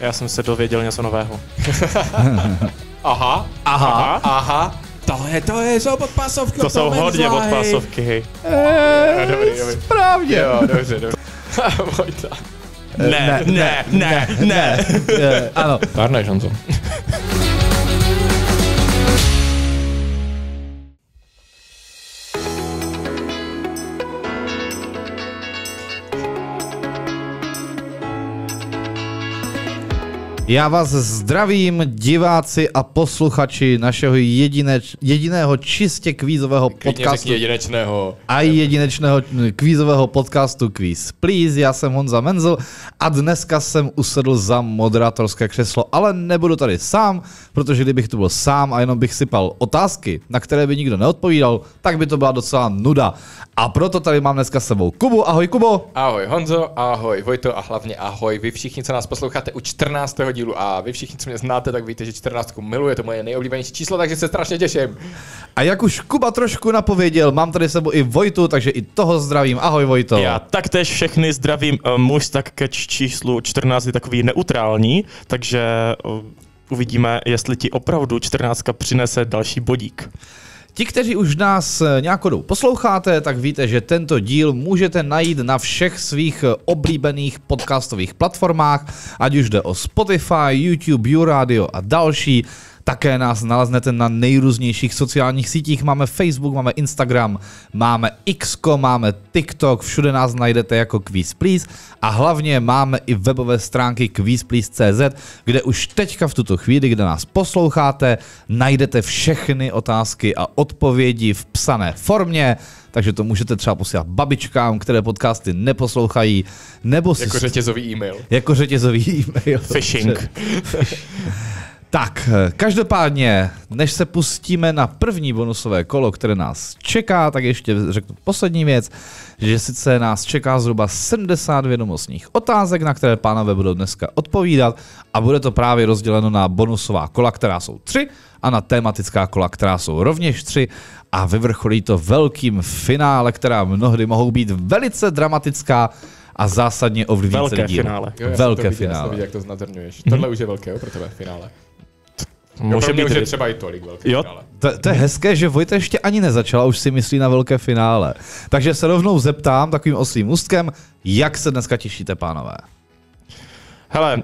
Já jsem se dověděl něco nového. aha, aha, aha, aha. je, to je, jsou podpásovky. To jsou hodně zlahy. podpásovky. Eh, eh, správně. Jo, dobře, dobře. Vojta. Ne, ne, ne, ne, ne. ne. Eh, ano. Párneš, Honzo. Já vás zdravím, diváci a posluchači našeho jedineč, jediného čistě kvízového podcastu. jedinečného. A jedinečného kvízového podcastu Quiz Please, já jsem Honza Menzel a dneska jsem usedl za moderátorské křeslo, ale nebudu tady sám, protože kdybych tu byl sám a jenom bych sypal otázky, na které by nikdo neodpovídal, tak by to byla docela nuda. A proto tady mám dneska s sebou Kubu. Ahoj Kubo. Ahoj Honzo, ahoj Vojto a hlavně ahoj vy všichni, co nás posloucháte u 14 dílu a vy všichni, co mě znáte, tak víte, že 14 miluje, to moje nejoblíbenější číslo, takže se strašně těším. A jak už Kuba trošku napověděl, mám tady sebou i Vojtu, takže i toho zdravím. Ahoj Vojto. Já taktéž všechny zdravím. Eh, Muž tak ke číslu 14 je takový neutrální, takže eh, uvidíme, jestli ti opravdu 14 přinese další bodík. Ti, kteří už nás eh, nějakou dobu posloucháte, tak víte, že tento díl můžete najít na všech svých eh, oblíbených podcastových platformách, ať už jde o Spotify, YouTube, YouRadio a další. Také nás naleznete na nejrůznějších sociálních sítích. Máme Facebook, máme Instagram, máme X, máme TikTok, všude nás najdete jako Quiz Please a hlavně máme i webové stránky quizplease.cz, kde už teďka v tuto chvíli, kde nás posloucháte, najdete všechny otázky a odpovědi v psané formě takže to můžete třeba posílat babičkám, které podcasty neposlouchají, nebo si... Jako řetězový e-mail. Jako řetězový e-mail. Phishing. Tak, každopádně, než se pustíme na první bonusové kolo, které nás čeká, tak ještě řeknu poslední věc, že sice nás čeká zhruba 70 vědomostních otázek, na které pánové budou dneska odpovídat a bude to právě rozděleno na bonusová kola, která jsou tři a na tematická kola, která jsou rovněž tři a vyvrcholí to velkým finále, která mnohdy mohou být velice dramatická, a zásadně ovlivní velké celý díl. Finále. Jo, velké to viděl, finále. to viděl, jak to znadrňuješ. Tohle mhm. už je velké pro tebe finále. Může být... Už třeba i tolik velký jo? finále. To, to, je hezké, že Vojta ještě ani nezačala, už si myslí na velké finále. Takže se rovnou zeptám takovým oslým ústkem, jak se dneska těšíte, pánové? Hele, uh,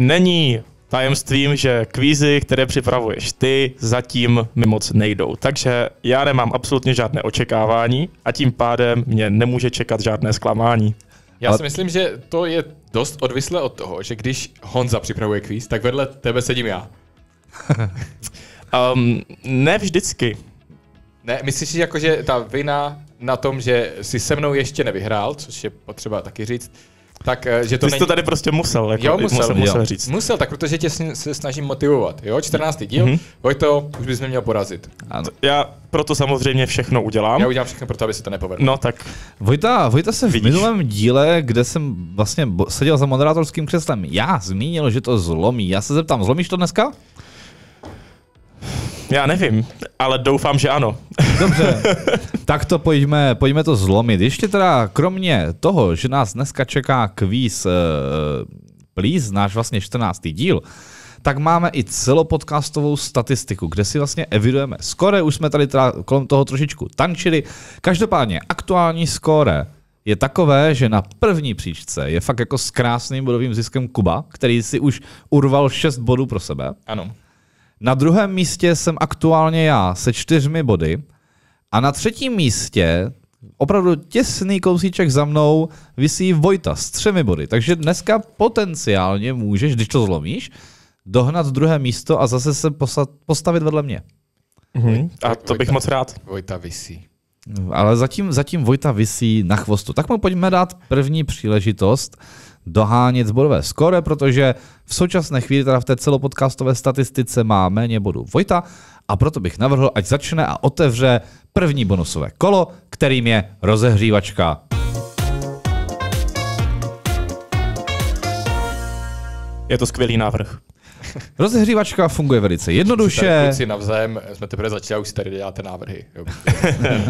není tajemstvím, že kvízy, které připravuješ ty, zatím mi moc nejdou. Takže já nemám absolutně žádné očekávání a tím pádem mě nemůže čekat žádné zklamání. Já si myslím, že to je dost odvislé od toho, že když Honza připravuje kvíz, tak vedle tebe sedím já. um, ne vždycky. Ne, myslíš, že jako, že ta vina na tom, že si se mnou ještě nevyhrál, což je potřeba taky říct, tak, eh, že to Ty jsi není... to tady prostě musel, jako, jo, musel, musel, musel, jo. říct. Musel, tak protože tě se snažím motivovat. Jo, 14. díl, mm-hmm. Vojto, už bys mě měl porazit. Ano. Já proto samozřejmě všechno udělám. Já udělám všechno pro to, aby se to nepovedlo. No tak. Vojta, Vojta se Vidíš? v minulém díle, kde jsem vlastně seděl za moderátorským křeslem, já zmínil, že to zlomí. Já se zeptám, zlomíš to dneska? Já nevím, ale doufám, že ano. Dobře, tak to pojďme, pojďme to zlomit. Ještě teda kromě toho, že nás dneska čeká kvíz uh, Please, náš vlastně 14. díl, tak máme i celopodcastovou statistiku, kde si vlastně evidujeme skore, už jsme tady teda kolem toho trošičku tančili. Každopádně aktuální skore je takové, že na první příčce je fakt jako s krásným bodovým ziskem Kuba, který si už urval 6 bodů pro sebe. Ano. Na druhém místě jsem aktuálně já se čtyřmi body. A na třetím místě, opravdu těsný kousíček za mnou, vysí Vojta s třemi body. Takže dneska potenciálně můžeš, když to zlomíš, dohnat druhé místo a zase se postavit vedle mě. Mm-hmm. A to bych moc rád. Vojta vysí. Ale zatím, zatím Vojta vysí na chvostu. Tak mu pojďme dát první příležitost dohánět zborové skore, protože v současné chvíli teda v té celopodcastové statistice má méně bodů Vojta a proto bych navrhl, ať začne a otevře první bonusové kolo, kterým je rozehřívačka. Je to skvělý návrh. Rozehřívačka funguje velice jednoduše. si navzájem jsme teprve začali, už si tady děláte návrhy.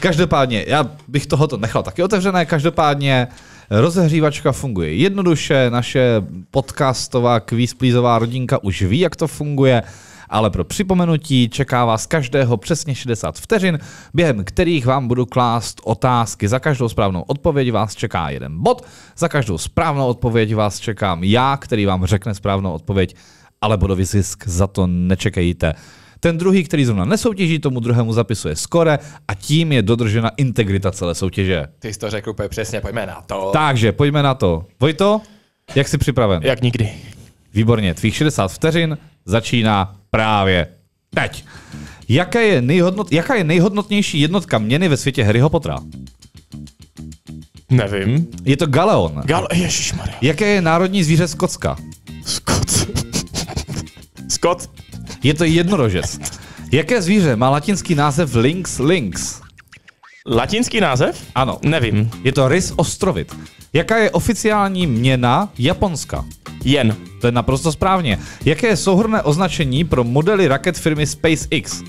Každopádně, já bych tohoto nechal taky otevřené. Každopádně Rozehřívačka funguje jednoduše, naše podcastová kvízplízová rodinka už ví, jak to funguje ale pro připomenutí čeká vás každého přesně 60 vteřin, během kterých vám budu klást otázky. Za každou správnou odpověď vás čeká jeden bod, za každou správnou odpověď vás čekám já, který vám řekne správnou odpověď, ale bodový zisk za to nečekejte. Ten druhý, který zrovna nesoutěží, tomu druhému zapisuje skore a tím je dodržena integrita celé soutěže. Ty jsi to řekl úplně přesně, pojďme na to. Takže, pojďme na to. Vojto, jak jsi připraven? Jak nikdy. Výborně, tvých 60 vteřin začíná právě teď. Jaká je, nejhodnot, jaká je nejhodnotnější jednotka měny ve světě Harryho Pottera? Nevím. Je to galeon. Gal- Ježišmarja. Jaké je národní zvíře Skocka? Skot. Skot. Je to jednorožec. Jaké zvíře má latinský název Lynx Lynx? Latinský název? Ano. Nevím. Je to rys ostrovit. Jaká je oficiální měna Japonska? Jen. To je naprosto správně. Jaké je souhrné označení pro modely raket firmy SpaceX?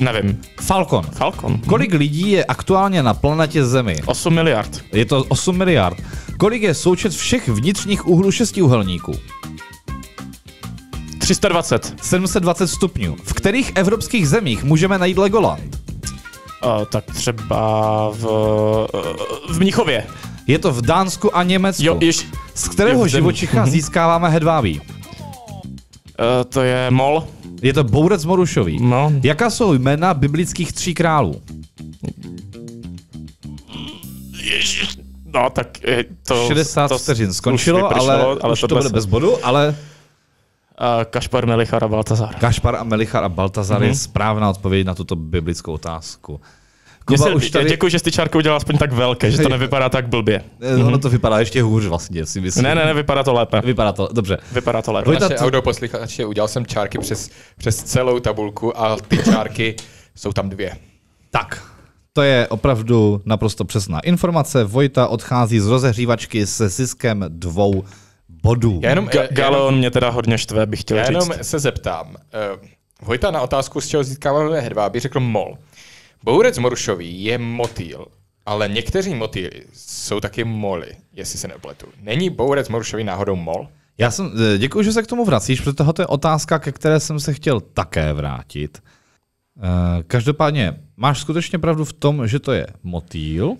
Nevím. Falcon. Falcon. Kolik lidí je aktuálně na planetě Zemi? 8 miliard. Je to 8 miliard. Kolik je součet všech vnitřních úhlů šestiúhelníků? 320. 720 stupňů. V kterých evropských zemích můžeme najít Legoland? Uh, tak třeba v, uh, v Mnichově. Je to v Dánsku a Německu. Jo, jež. Z kterého jo, živočicha mhm. získáváme hedvábí? Uh, to je mol. Je to bourec morušový. No. Jaká jsou jména biblických tří králů? Ježiš. No, tak to... 60 to vteřin skončilo, ale, ale už to bude bez bodu, ale Kašpar, Melichar a Baltazar. Kašpar a Melichar a Baltazar mm-hmm. je mhm. správná odpověď na tuto biblickou otázku. Kuba se, už tady... Děkuji, že jsi čárku udělal aspoň tak velké, že to nevypadá tak blbě. Eh, mhm. Ono mm-hmm. to vypadá ještě hůř vlastně, si myslím. Ne, ne, ne, vypadá to lépe. Vypadá to, dobře. Vypadá to lépe. Naše audio poslychače, udělal jsem čárky přes, přes celou tabulku a ty čárky jsou tam dvě. Tak, to je opravdu naprosto přesná informace. Vojta odchází z rozehřívačky se ziskem dvou bodů. Já jenom, Ga- Galeon mě teda hodně štve, bych chtěl já říct. Já jenom se zeptám. Uh, eh, Hojta na otázku, z čeho získáváme hedvábí, řekl mol. Bourec morušový je motýl, ale někteří motýly jsou taky moly, jestli se nepletu. Není bourec morušový náhodou mol? Já jsem, eh, děkuji, že se k tomu vracíš, protože tohle je otázka, ke které jsem se chtěl také vrátit. Eh, každopádně, máš skutečně pravdu v tom, že to je motýl,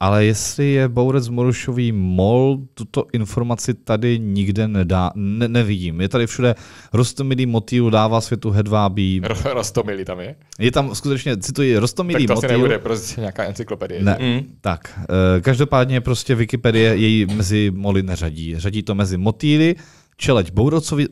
ale jestli je Bourec Morušový mol, tuto informaci tady nikde nedá, ne, nevidím. Je tady všude Rostomilý motýl dává světu hedvábí. Rostomilý tam je? Je tam skutečně, cituji, Rostomilý motýl. Tak to asi nebude prostě nějaká encyklopedie. Ne, mm. tak. Eh, každopádně prostě Wikipedie jej mezi moly neřadí. Řadí to mezi motýly čeleť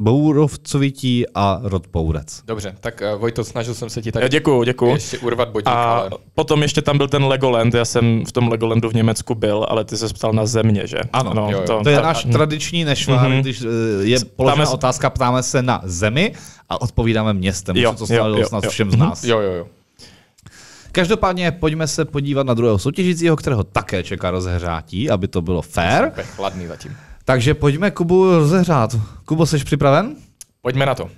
bourovcovití a rod bourec. Dobře, tak uh, Vojto, snažil jsem se ti tak děkuju, děkuju. ještě urvat bodík. A ale... potom ještě tam byl ten Legoland, já jsem v tom Legolandu v Německu byl, ale ty se ptal na země, že? Ano, no, jo, jo. To, to je ta... náš tradiční nešvar, mm-hmm. když uh, je položená ptáme... otázka, ptáme se na zemi a odpovídáme městem, jo, co to jo, jo, nás jo. všem z mhm. nás. Jo, jo, jo. Každopádně pojďme se podívat na druhého soutěžícího, kterého také čeká rozhřátí, aby to bylo fair. Chladný zatím. Takže pojďme Kubu rozehrát. Kubo, jsi připraven? Pojďme na to.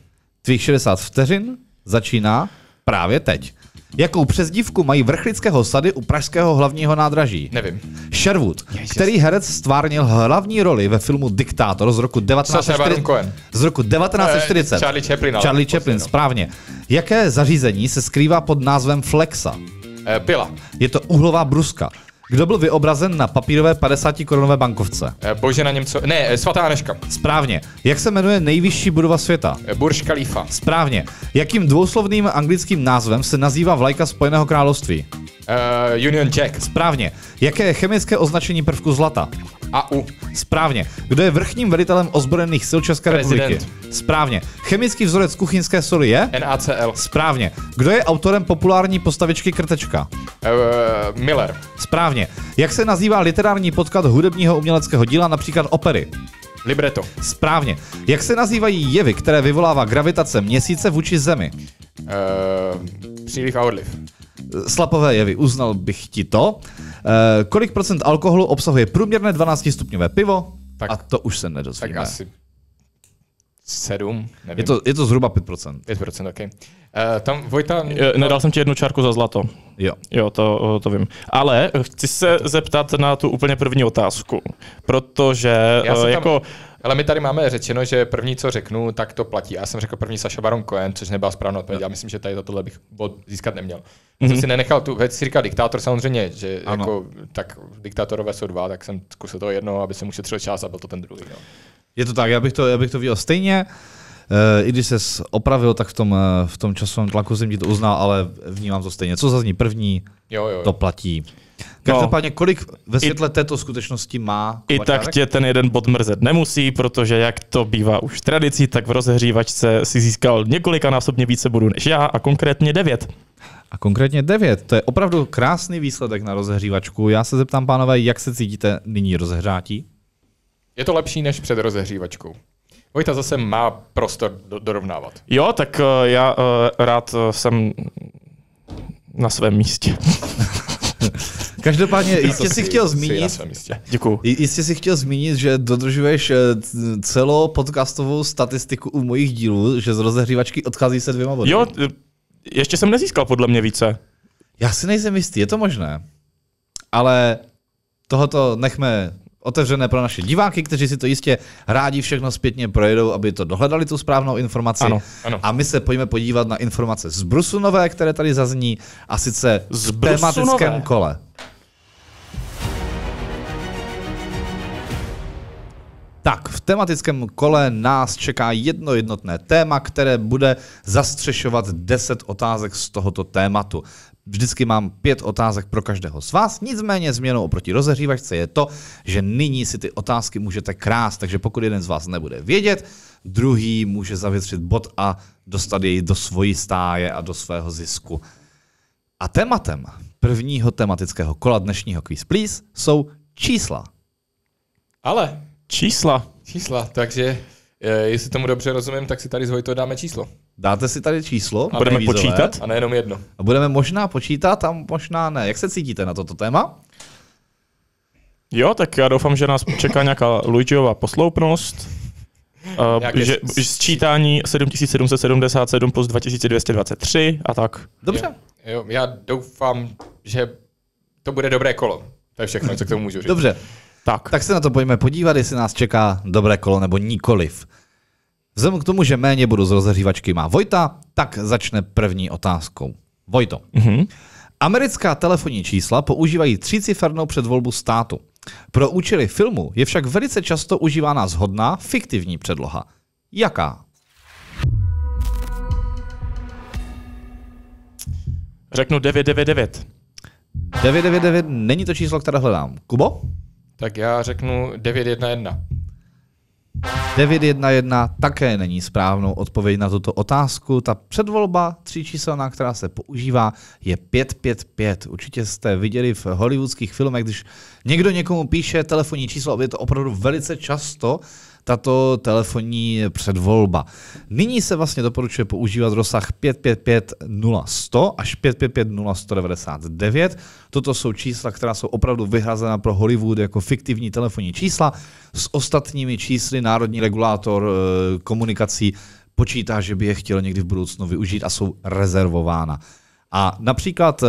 Tvých 60 vteřin začíná právě teď. Jakou přezdívku mají vrchlické sady u pražského hlavního nádraží? Nevím. Sherwood, yes, který herec stvárnil hlavní roli ve filmu Diktátor z roku 1940. Z roku 1940. Charlie Chaplin. Charlie Chaplin, no. správně. Jaké zařízení se skrývá pod názvem Flexa? Eh, Pila. Je to uhlová bruska. Kdo byl vyobrazen na papírové 50 korunové bankovce? Eh, Bože na Němco. Ne, eh, svatá Aneška. Správně. Jak se jmenuje nejvyšší budova světa? Eh, Burj Khalifa. Správně. Jakým dvouslovným anglickým názvem se nazývá vlajka Spojeného království? Uh, Union Jack. Správně. Jaké je chemické označení prvku zlata? A U. Správně. Kdo je vrchním velitelem ozbrojených sil České Prezident. republiky? Správně. Chemický vzorec kuchyňské soli je? NaCl. Správně. Kdo je autorem populární postavičky Krtečka? Uh, Miller. Správně. Jak se nazývá literární podklad hudebního uměleckého díla, například opery? Libretto. Správně. Jak se nazývají jevy, které vyvolává gravitace měsíce vůči Zemi? Uh, příliv a odliv slapové jevy, uznal bych ti to. E, kolik procent alkoholu obsahuje průměrné 12-stupňové pivo? Tak, a to už se nedozvíme. Tak asi 7, nevím. Je to, je to zhruba 5%. 5%, OK. Uh, tam Vojta... Uh, nedal jsem ti jednu čárku za zlato. Jo. Jo, to, to vím. Ale chci se zeptat na tu úplně první otázku, protože uh, jako... Tam ale my tady máme řečeno, že první, co řeknu, tak to platí. Já jsem řekl první Saša Baron Cohen, což nebyla správná odpověď. Já myslím, že tady za tohle bych bod získat neměl. Mm-hmm. Jsem mhm. si nenechal tu věc, říkal diktátor samozřejmě, že ano. jako, tak diktátorové jsou dva, tak jsem zkusil to jedno, aby mu šetřil čas a byl to ten druhý. No. Je to tak, já bych to, já bych to viděl stejně. Eh, I když se opravil, tak v tom, eh, v tom časovém tlaku jsem ti to uznal, ale vnímám to stejně. Co zazní první, jo, jo, jo. to platí. Každopádně, no. kolik ve světle I, této skutečnosti má kvaťárek? I tak tě ten jeden bod mrzet nemusí, protože jak to bývá už tradicí, tak v rozehřívačce si získal několika násobně více bodů než já a konkrétně devět. A konkrétně devět. To je opravdu krásný výsledek na rozehřívačku. Já se zeptám, pánové, jak se cítíte nyní rozehřátí? Je to lepší než před rozehřívačkou. Vojta zase má prostor do- dorovnávat. Jo, tak uh, já uh, rád uh, jsem na svém místě. Každopádně, jistě si chtěl zmínit, Děkuju. jistě si chtěl zmínit, že dodržuješ eh, celou podcastovou statistiku u mojich dílů, že z rozehřívačky odchází se dvěma body. Jo, ještě jsem nezískal podle mě více. Já si nejsem jistý, je to možné. Ale tohoto nechme otevřené pro naše diváky, kteří si to jistě rádi všechno zpětně projedou, aby to dohledali tu správnou informaci. Ano, ano. A my se pojďme podívat na informace z Brusunové, které tady zazní, a sice z v tematickém Brusunové. kole. Tak, v tematickém kole nás čeká jedno jednotné téma, které bude zastřešovat 10 otázek z tohoto tématu. Vždycky mám pět otázek pro každého z vás, nicméně změnou oproti rozehřívačce je to, že nyní si ty otázky můžete krást, takže pokud jeden z vás nebude vědět, druhý může zavětřit bod a dostat jej do svojí stáje a do svého zisku. A tématem prvního tematického kola dnešního Quiz Please jsou čísla. Ale. Čísla. Čísla, takže eh, jestli tomu dobře rozumím, tak si tady z Vojto dáme číslo. Dáte si tady číslo? A budeme vízové, počítat? A nejenom jedno. A budeme možná počítat a možná ne. Jak se cítíte na toto téma? Jo, tak já doufám, že nás čeká nějaká Luigiová posloupnost. Uh, že, že sčítání 7777 plus 2223 a tak. Dobře. Jo, jo, já doufám, že to bude dobré kolo. To je všechno, co k tomu můžu říct. Dobře. Tak. tak se na to pojďme podívat, jestli nás čeká dobré kolo nebo nikoliv. Vzhledem k tomu, že méně budu z rozehřívačky má Vojta, tak začne první otázkou. Vojto. Mm-hmm. Americká telefonní čísla používají třícifernou předvolbu státu. Pro účely filmu je však velice často užívána zhodná fiktivní předloha. Jaká? Řeknu 999. 999 není to číslo, které hledám. Kubo? Tak já řeknu 911. 911 také není správnou odpověď na tuto otázku. Ta předvolba číselná, která se používá, je 555. Určitě jste viděli v hollywoodských filmech, když někdo někomu píše telefonní číslo, je to opravdu velice často, tato telefonní předvolba. Nyní se vlastně doporučuje používat rozsah 555 až 555 Toto jsou čísla, která jsou opravdu vyhrazena pro Hollywood jako fiktivní telefonní čísla. S ostatními čísly národní regulátor eh, komunikací počítá, že by je chtěl někdy v budoucnu využít a jsou rezervována. A například eh,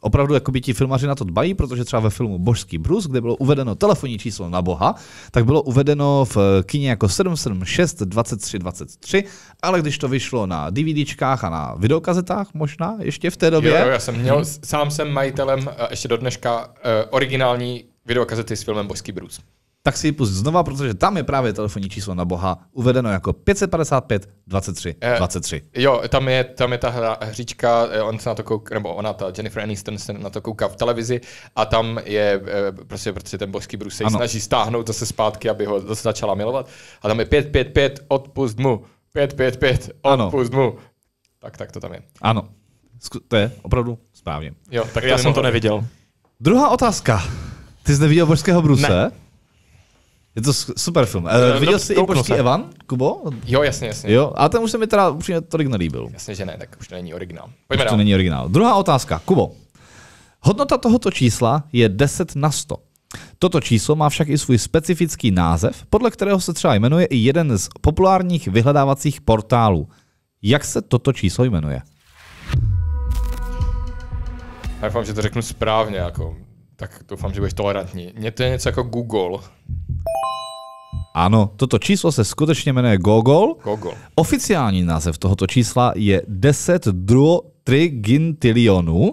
opravdu jako by ti filmaři na to dbají, protože třeba ve filmu Božský brus, kde bylo uvedeno telefonní číslo na Boha, tak bylo uvedeno v kině jako 776 23 23, ale když to vyšlo na DVDčkách a na videokazetách možná ještě v té době. Jo, jo já jsem měl, mhm. sám jsem majitelem eh, ještě do dneška eh, originální videokazety s filmem Božský brus tak si ji pust znova, protože tam je právě telefonní číslo na Boha uvedeno jako 555 23 23. Eh, jo, tam je, tam je ta hra, hříčka, eh, on se na to kouká, nebo ona, ta Jennifer Aniston se na to kouká v televizi a tam je eh, prostě, protože ten božský Bruce se snaží stáhnout zase zpátky, aby ho zase začala milovat. A tam je 555, odpust mu, 555, odpust ano. mu. Tak, tak to tam je. Ano, to je opravdu správně. Jo, tak já jsem to neviděl. Druhá otázka. Ty jsi neviděl božského Bruse? Ne. Je to super film. Uh, viděl jsi i Božský Evan, Kubo? Jo, jasně, jasně. Jo, a ten už se mi teda upřímně tolik nelíbil. Jasně, že ne, tak už to není originál. Pojďme už dál. to není originál. Druhá otázka, Kubo. Hodnota tohoto čísla je 10 na 100. Toto číslo má však i svůj specifický název, podle kterého se třeba jmenuje i jeden z populárních vyhledávacích portálů. Jak se toto číslo jmenuje? Já doufám, že to řeknu správně, jako, tak doufám, že budeš tolerantní. Mně to je něco jako Google, ano, toto číslo se skutečně jmenuje Gogol. Gogol. Oficiální název tohoto čísla je 10 druo trigintilionů.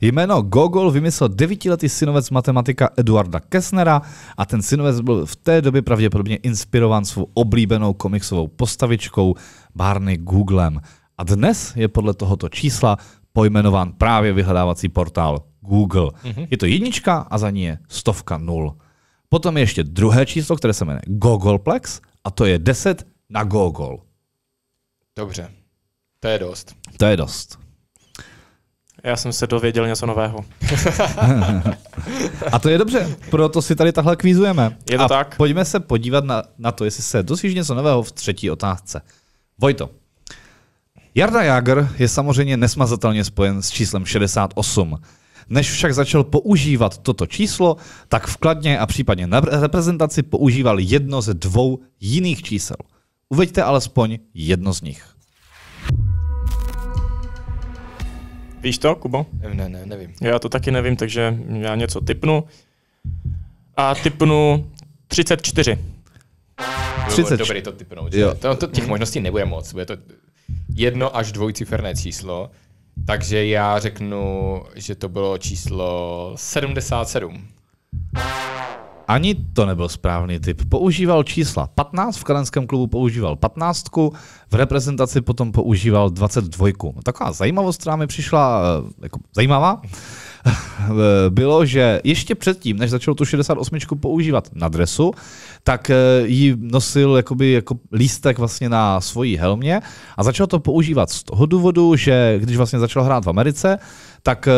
Jméno Gogol vymyslel devítiletý synovec matematika Eduarda Kessnera a ten synovec byl v té době pravděpodobně inspirován svou oblíbenou komiksovou postavičkou Barney Googlem. A dnes je podle tohoto čísla pojmenován právě vyhledávací portál Google. Mm-hmm. Je to jednička a za ní je stovka nul. Potom je ještě druhé číslo, které se jmenuje Gogolplex a to je 10 na Gogol. Dobře, to je dost. To je dost. Já jsem se dověděl něco nového. a to je dobře, proto si tady takhle kvízujeme. Je to a tak? Pojďme se podívat na, na to, jestli se dozvíš něco nového v třetí otázce. Vojto, Jarda Jager je samozřejmě nesmazatelně spojen s číslem 68. Než však začal používat toto číslo, tak vkladně a případně na reprezentaci používal jedno ze dvou jiných čísel. Uveďte alespoň jedno z nich. Víš to, Kubo? Ne, ne, nevím. Já to taky nevím, takže já něco typnu. A typnu 34. 30. Dobrý to typnout. Jo. To, to těch možností nebude moc. Bude to jedno až dvojciferné číslo. Takže já řeknu, že to bylo číslo 77. Ani to nebyl správný typ. Používal čísla 15, v kanadském klubu používal 15, v reprezentaci potom používal 22. No, taková zajímavost, která mi přišla eh, jako zajímavá. bylo, že ještě předtím, než začal tu 68 používat na dresu, tak eh, ji nosil jakoby jako lístek vlastně na svojí helmě a začal to používat z toho důvodu, že když vlastně začal hrát v Americe, tak eh,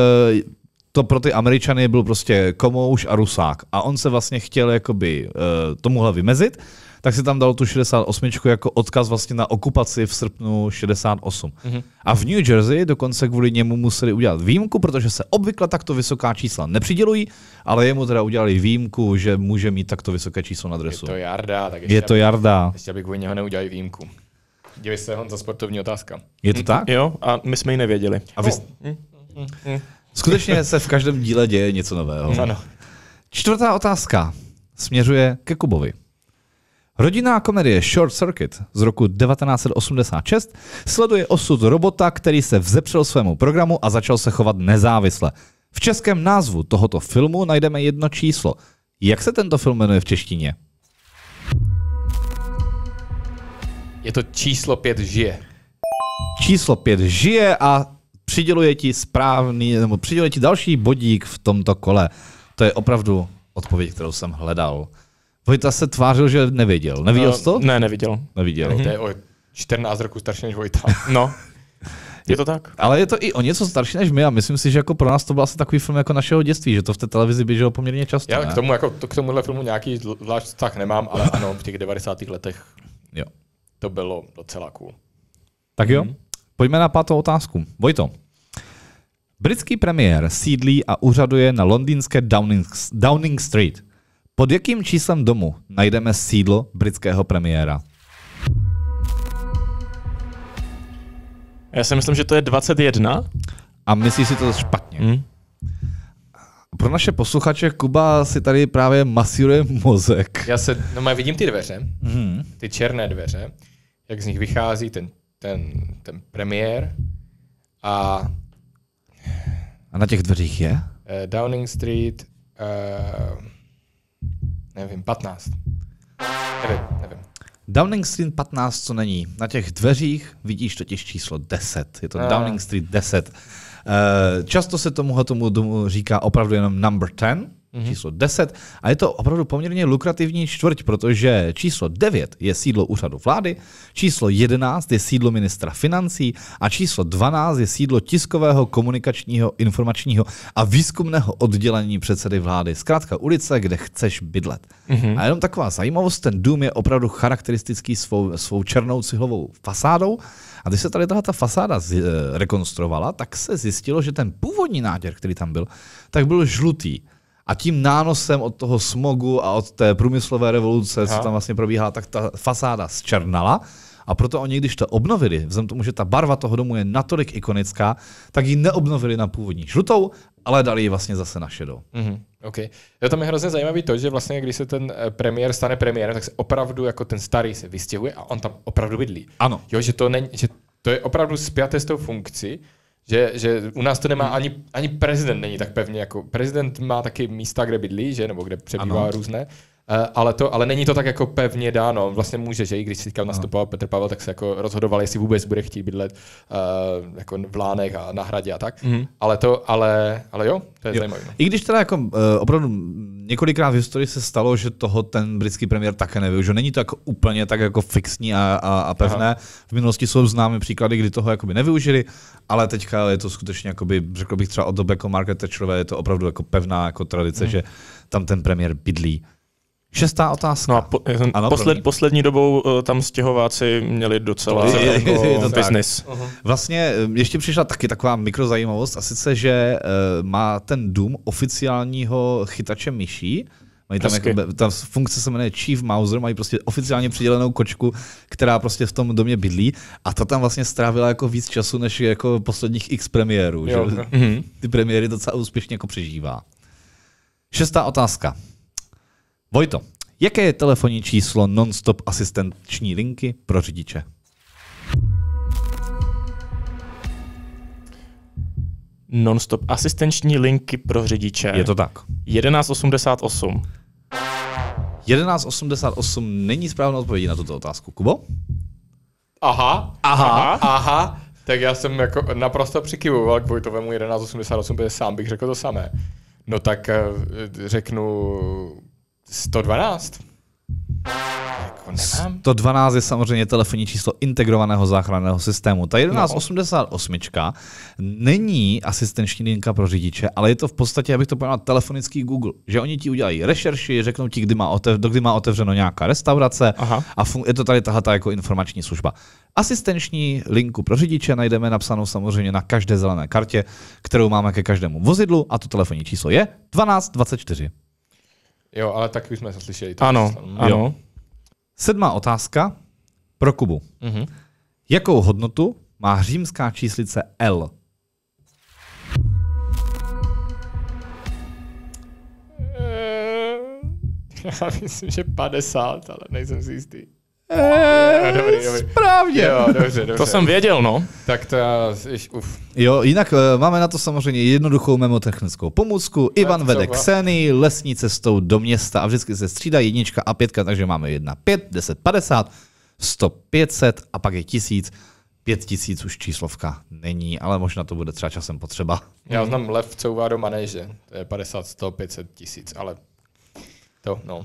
to pro ty Američany byl prostě komouš a rusák. A on se vlastně chtěl jakoby eh, tomuhle vymezit tak si tam dal tu 68 jako odkaz vlastně na okupaci v srpnu 68. Mm-hmm. A v New Jersey dokonce kvůli němu museli udělat výjimku, protože se obvykle takto vysoká čísla nepřidělují, ale jemu teda udělali výjimku, že může mít takto vysoké číslo na dresu. Je to jarda, tak ještě je to aby, jarda. Ještě aby kvůli něho neudělali výjimku. Dívej se, Honza, sportovní otázka. Je to tak? jo, a my jsme ji nevěděli. A vy... no. Mm, Skutečně se v každém díle děje něco nového. Ano. Čtvrtá otázka směřuje ke Kubovi. Rodinná komedie Short Circuit z roku 1986 sleduje osud robota, který se vzepřel svému programu a začal se chovat nezávisle. V českém názvu tohoto filmu najdeme jedno číslo. Jak se tento film jmenuje v češtině? Je to číslo 5 žije. Číslo 5 žije a přiděluje ti správný, nebo přiděluje ti další bodík v tomto kole. To je opravdu odpověď, kterou jsem hledal. Vojta se tvářil, že neviděl. Neviděl eh, jsi to? Ne, neviděl. Neviděl. Mhm. To je o 14 roku starší než Vojta. No. Je to tak. Ale je to i o něco starší než my a myslím si, že jako pro nás to byl asi takový film jako našeho dětství, že to v té televizi běželo poměrně často. Já ne? k tomu jako, to, k tomuhle filmu nějaký zvlášť vztah nemám, ale ano, v těch 90. letech jo. to bylo docela cool. Tak jo, hmm. pojďme na pátou otázku. Vojto, britský premiér sídlí a úřaduje na londýnské Downing, Downing Street. Pod jakým číslem domu najdeme sídlo britského premiéra? Já si myslím, že to je 21. A myslíš si to špatně. Hmm. Pro naše posluchače Kuba si tady právě masíruje mozek. Já se, no má vidím ty dveře, hmm. ty černé dveře, jak z nich vychází ten, ten, ten premiér a... A na těch dveřích je? Eh, Downing Street, uh, nevím, 15. Nevím, nevím. Downing Street 15, co není. Na těch dveřích vidíš totiž číslo 10. Je to no. Downing Street 10. Eh, často se tomuhle tomu domu říká opravdu jenom number 10, mm-hmm. číslo 10. A je to opravdu poměrně lukrativní čtvrť, protože číslo 9 je sídlo úřadu vlády, číslo 11 je sídlo ministra financí a číslo 12 je sídlo tiskového komunikačního, informačního a výzkumného oddělení předsedy vlády. Zkrátka ulice, kde chceš bydlet. Mm-hmm. A jenom taková zajímavost, ten dům je opravdu charakteristický svou, svou černou cihlovou fasádou. A když se tady tahle ta fasáda z, e, eh, rekonstruovala, tak se zjistilo, že ten původní nátěr, který tam byl, tak byl žlutý. A tím nánosem od toho smogu a od té průmyslové revoluce, Aha. co tam vlastně probíhá, tak ta fasáda zčernala. A proto oni, když to obnovili, vzhledem tomu, že ta barva toho domu je natolik ikonická, tak ji neobnovili na původní žlutou, ale dali ji vlastně zase na šedou. Mm-hmm. OK. Jo, tam je hrozně zajímavý to, že vlastně, když se ten eh, premiér stane premiérem, tak se opravdu jako ten starý se vystěhuje a on tam opravdu bydlí. Ano. Jo, že to, není, že to je opravdu spjaté s tou funkcí, že, že u nás to nemá hmm. ani, ani prezident není tak pevně jako prezident má taky místa, kde bydlí, že nebo kde přebývá ano. různé, Eh, ale, to, ale není to tak jako pevně dáno. Vlastně může, že i když si říkal no. nastupoval Petr Pavel, tak se jako rozhodoval, jestli vůbec bude chtít bydlet uh, jako v Lánech a na Hradě a tak. Mm. Ale to, ale, ale jo, to je jo. zajímavé. No. I když teda jako uh, opravdu několikrát v historii se stalo, že toho ten britský premiér také nevyužil. Není to jako úplně tak jako fixní a, a, a pevné. Aha. V minulosti jsou známy příklady, kdy toho jakoby nevyužili, ale teďka je to skutečně, jakoby, řekl bych třeba od doby jako Margaret Thatcherové, je to opravdu jako pevná jako tradice, mm. že tam ten premiér bydlí Šestá otázka. No a po, ano, posled, poslední dobou eh, tam stěhováci měli docela to je, je, jako je, je to business. Tak. Uh-huh. Vlastně eh, ještě přišla taky taková mikrozajímavost, a sice, že uh, má ten dům oficiálního chytače myší, Mají tam jako, ta funkce se jmenuje Chief Mauser, mají prostě oficiálně přidělenou kočku, která prostě v tom domě bydlí a ta tam vlastně strávila jako víc času než jako posledních x premiérů. Jo, že? Okay. Ty premiéry docela úspěšně jako přežívá. Šestá otázka. Vojto, jaké je telefonní číslo non-stop asistenční linky pro řidiče? Non-stop asistenční linky pro řidiče. Je to tak. 1188. 1188 není správná odpověď na tuto otázku. Kubo? Aha, aha, aha, aha. Tak já jsem jako naprosto přikyvoval k Vojtovému 1188, protože sám bych řekl to samé. No tak eh, řeknu 112? Jako nemám. 112 je samozřejmě telefonní číslo integrovaného záchranného systému. Ta 1188 no. není asistenční linka pro řidiče, ale je to v podstatě, abych to pojmenoval, telefonický Google. Že oni ti udělají rešerši, řeknou ti, kdy má otev, kdy má otevřeno nějaká restaurace Aha. a fun- je to tady tahle jako informační služba. Asistenční linku pro řidiče najdeme napsanou samozřejmě na každé zelené kartě, kterou máme ke každému vozidlu a to telefonní číslo je 1224. Jo, ale taky jsme se slyšeli. Ano, ano. Jo. Sedmá otázka pro Kubu. Mm-hmm. Jakou hodnotu má římská číslice L? Eh, já myslím, že 50, ale nejsem si jistý. Eee, eh, dobrý, dobrý. Správně. Jo, dobře, dobře. To jsem věděl, no. Tak to já, uf. Jo, jinak eh, máme na to samozřejmě jednoduchou memotechnickou pomůcku. No, Ivan vede Kseny, lesní cestou do města a vždycky se střídá jednička a pětka, takže máme jedna pět, deset, padesát, sto, pětset a pak je tisíc. Pět tisíc už číslovka není, ale možná to bude třeba časem potřeba. Já znám lev couvá do manéže, to je 50, 100, 500 tisíc, ale to no.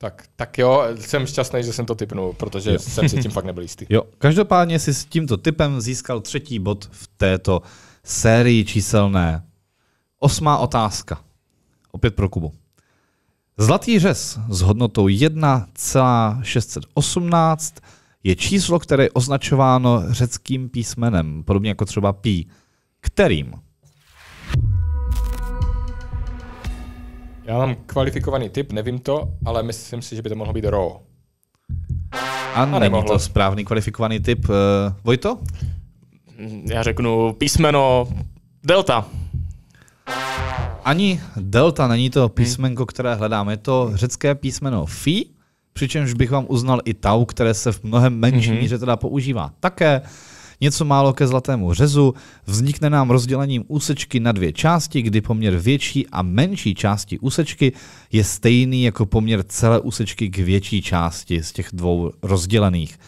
Tak, tak jo, jsem šťastný, že jsem to typnul, protože jo. jsem si tím fakt nebyl jistý. Jo, každopádně si s tímto typem získal třetí bod v této sérii číselné. Osmá otázka. Opět pro Kubu. Zlatý řez s hodnotou 1,618 je číslo, které je označováno řeckým písmenem, podobně jako třeba pí. Kterým? Já mám kvalifikovaný tip, nevím to, ale myslím si, že by to mohlo být ro. A, a není to správný kvalifikovaný typ. Uh, eh, Vojto? Mm, já řeknu písmeno Delta. Ani Delta není to hmm. písmenko, které hledáme. Je to řecké písmeno Fi, přičemž bych vám uznal i Tau, které se v mnohem menší mm-hmm. míře teda používá také. Něco málo ke zlatému řezu, vznikne nám rozdělením úsečky na dvě části, kdy poměr větší a menší části úsečky je stejný jako poměr celé úsečky k větší části z těch dvou rozdělených.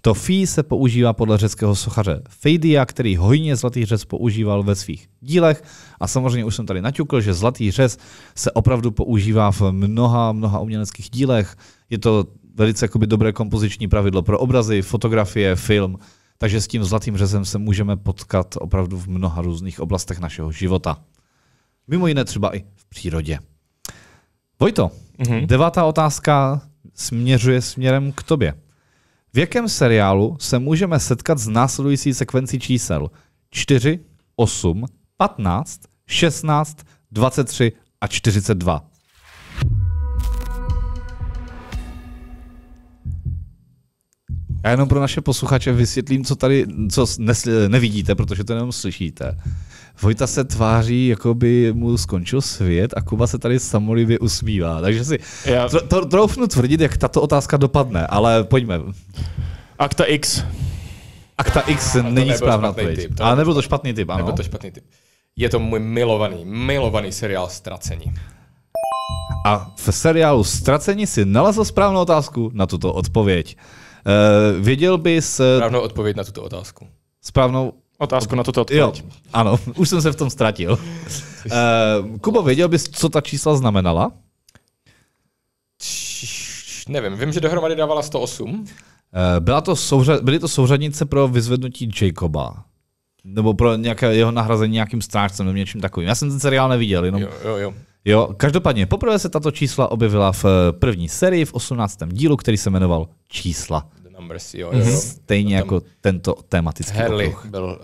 To fí se používá podle řeckého sochaře Fejdia, který hojně zlatý řez používal ve svých dílech a samozřejmě už jsem tady naťukl, že zlatý řez se opravdu používá v mnoha, mnoha uměleckých dílech. Je to velice dobré kompoziční pravidlo pro obrazy, fotografie, film – takže s tím zlatým řezem se můžeme potkat opravdu v mnoha různých oblastech našeho života. Mimo jiné třeba i v přírodě. Vojto, mm-hmm. devátá otázka směřuje směrem k tobě. V jakém seriálu se můžeme setkat s následující sekvencí čísel 4, 8, 15, 16, 23 a 42? Já jenom pro naše posluchače vysvětlím, co tady co nesli, eh, nevidíte, protože to jenom slyšíte. Vojta se tváří, jako by mu skončil svět a Kuba se tady samolivě usmívá. Takže si Já... tro, tro, troufnu tvrdit, jak tato otázka dopadne, ale pojďme. Akta X. Akta X a není správná odpověď. Ale nebyl to špatný typ, ano. Nebyl to špatný typ. Je to můj milovaný, milovaný seriál Stracení. A v seriálu Stracení si nalezl správnou otázku na tuto odpověď. Uh, věděl bys... Eh, správnou odpověď na tuto otázku. Správnou Otázku na toto odpověď. Jo, ano, už jsem se v tom ztratil. Uh, Kubo, věděl bys, co ta čísla znamenala? Nevím, vím, že dohromady dávala 108. byla to souřa- byly to souřadnice pro vyzvednutí Jacoba. Nebo pro nějaké jeho nahrazení nějakým strážcem nebo něčím takovým. Já jsem ten seriál neviděl, jenom... Jo, jo, jo. Jo, každopádně, poprvé se tato čísla objevila v eh, první sérii, v 18. dílu, který se jmenoval Čísla. The numbers, jo, mm-hmm. jo. Mhm. Stejně jako tento tematický Harley okruh. byl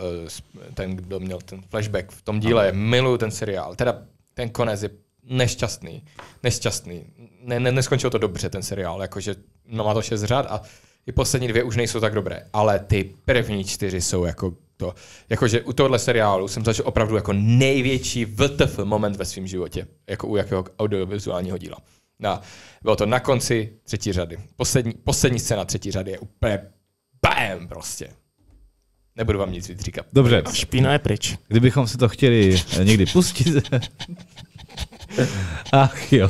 uh, ten, kdo měl ten flashback v tom díle. Ano. Miluju ten seriál. Teda ten konec je nešťastný. Nešťastný. Ne, ne, neskončil to dobře, ten seriál. Jakože no, má to šest řád a i poslední dvě už nejsou tak dobré. Ale ty první čtyři jsou jako to. Jakože u tohle seriálu jsem zažil opravdu jako největší VTF moment ve svém životě, jako u jakého audiovizuálního díla. No, bylo to na konci třetí řady. Poslední, poslední scéna třetí řady je úplně BAM prostě. Nebudu vám nic víc říkat. Dobře. A špína je pryč. Kdybychom si to chtěli eh, někdy pustit. Ach jo.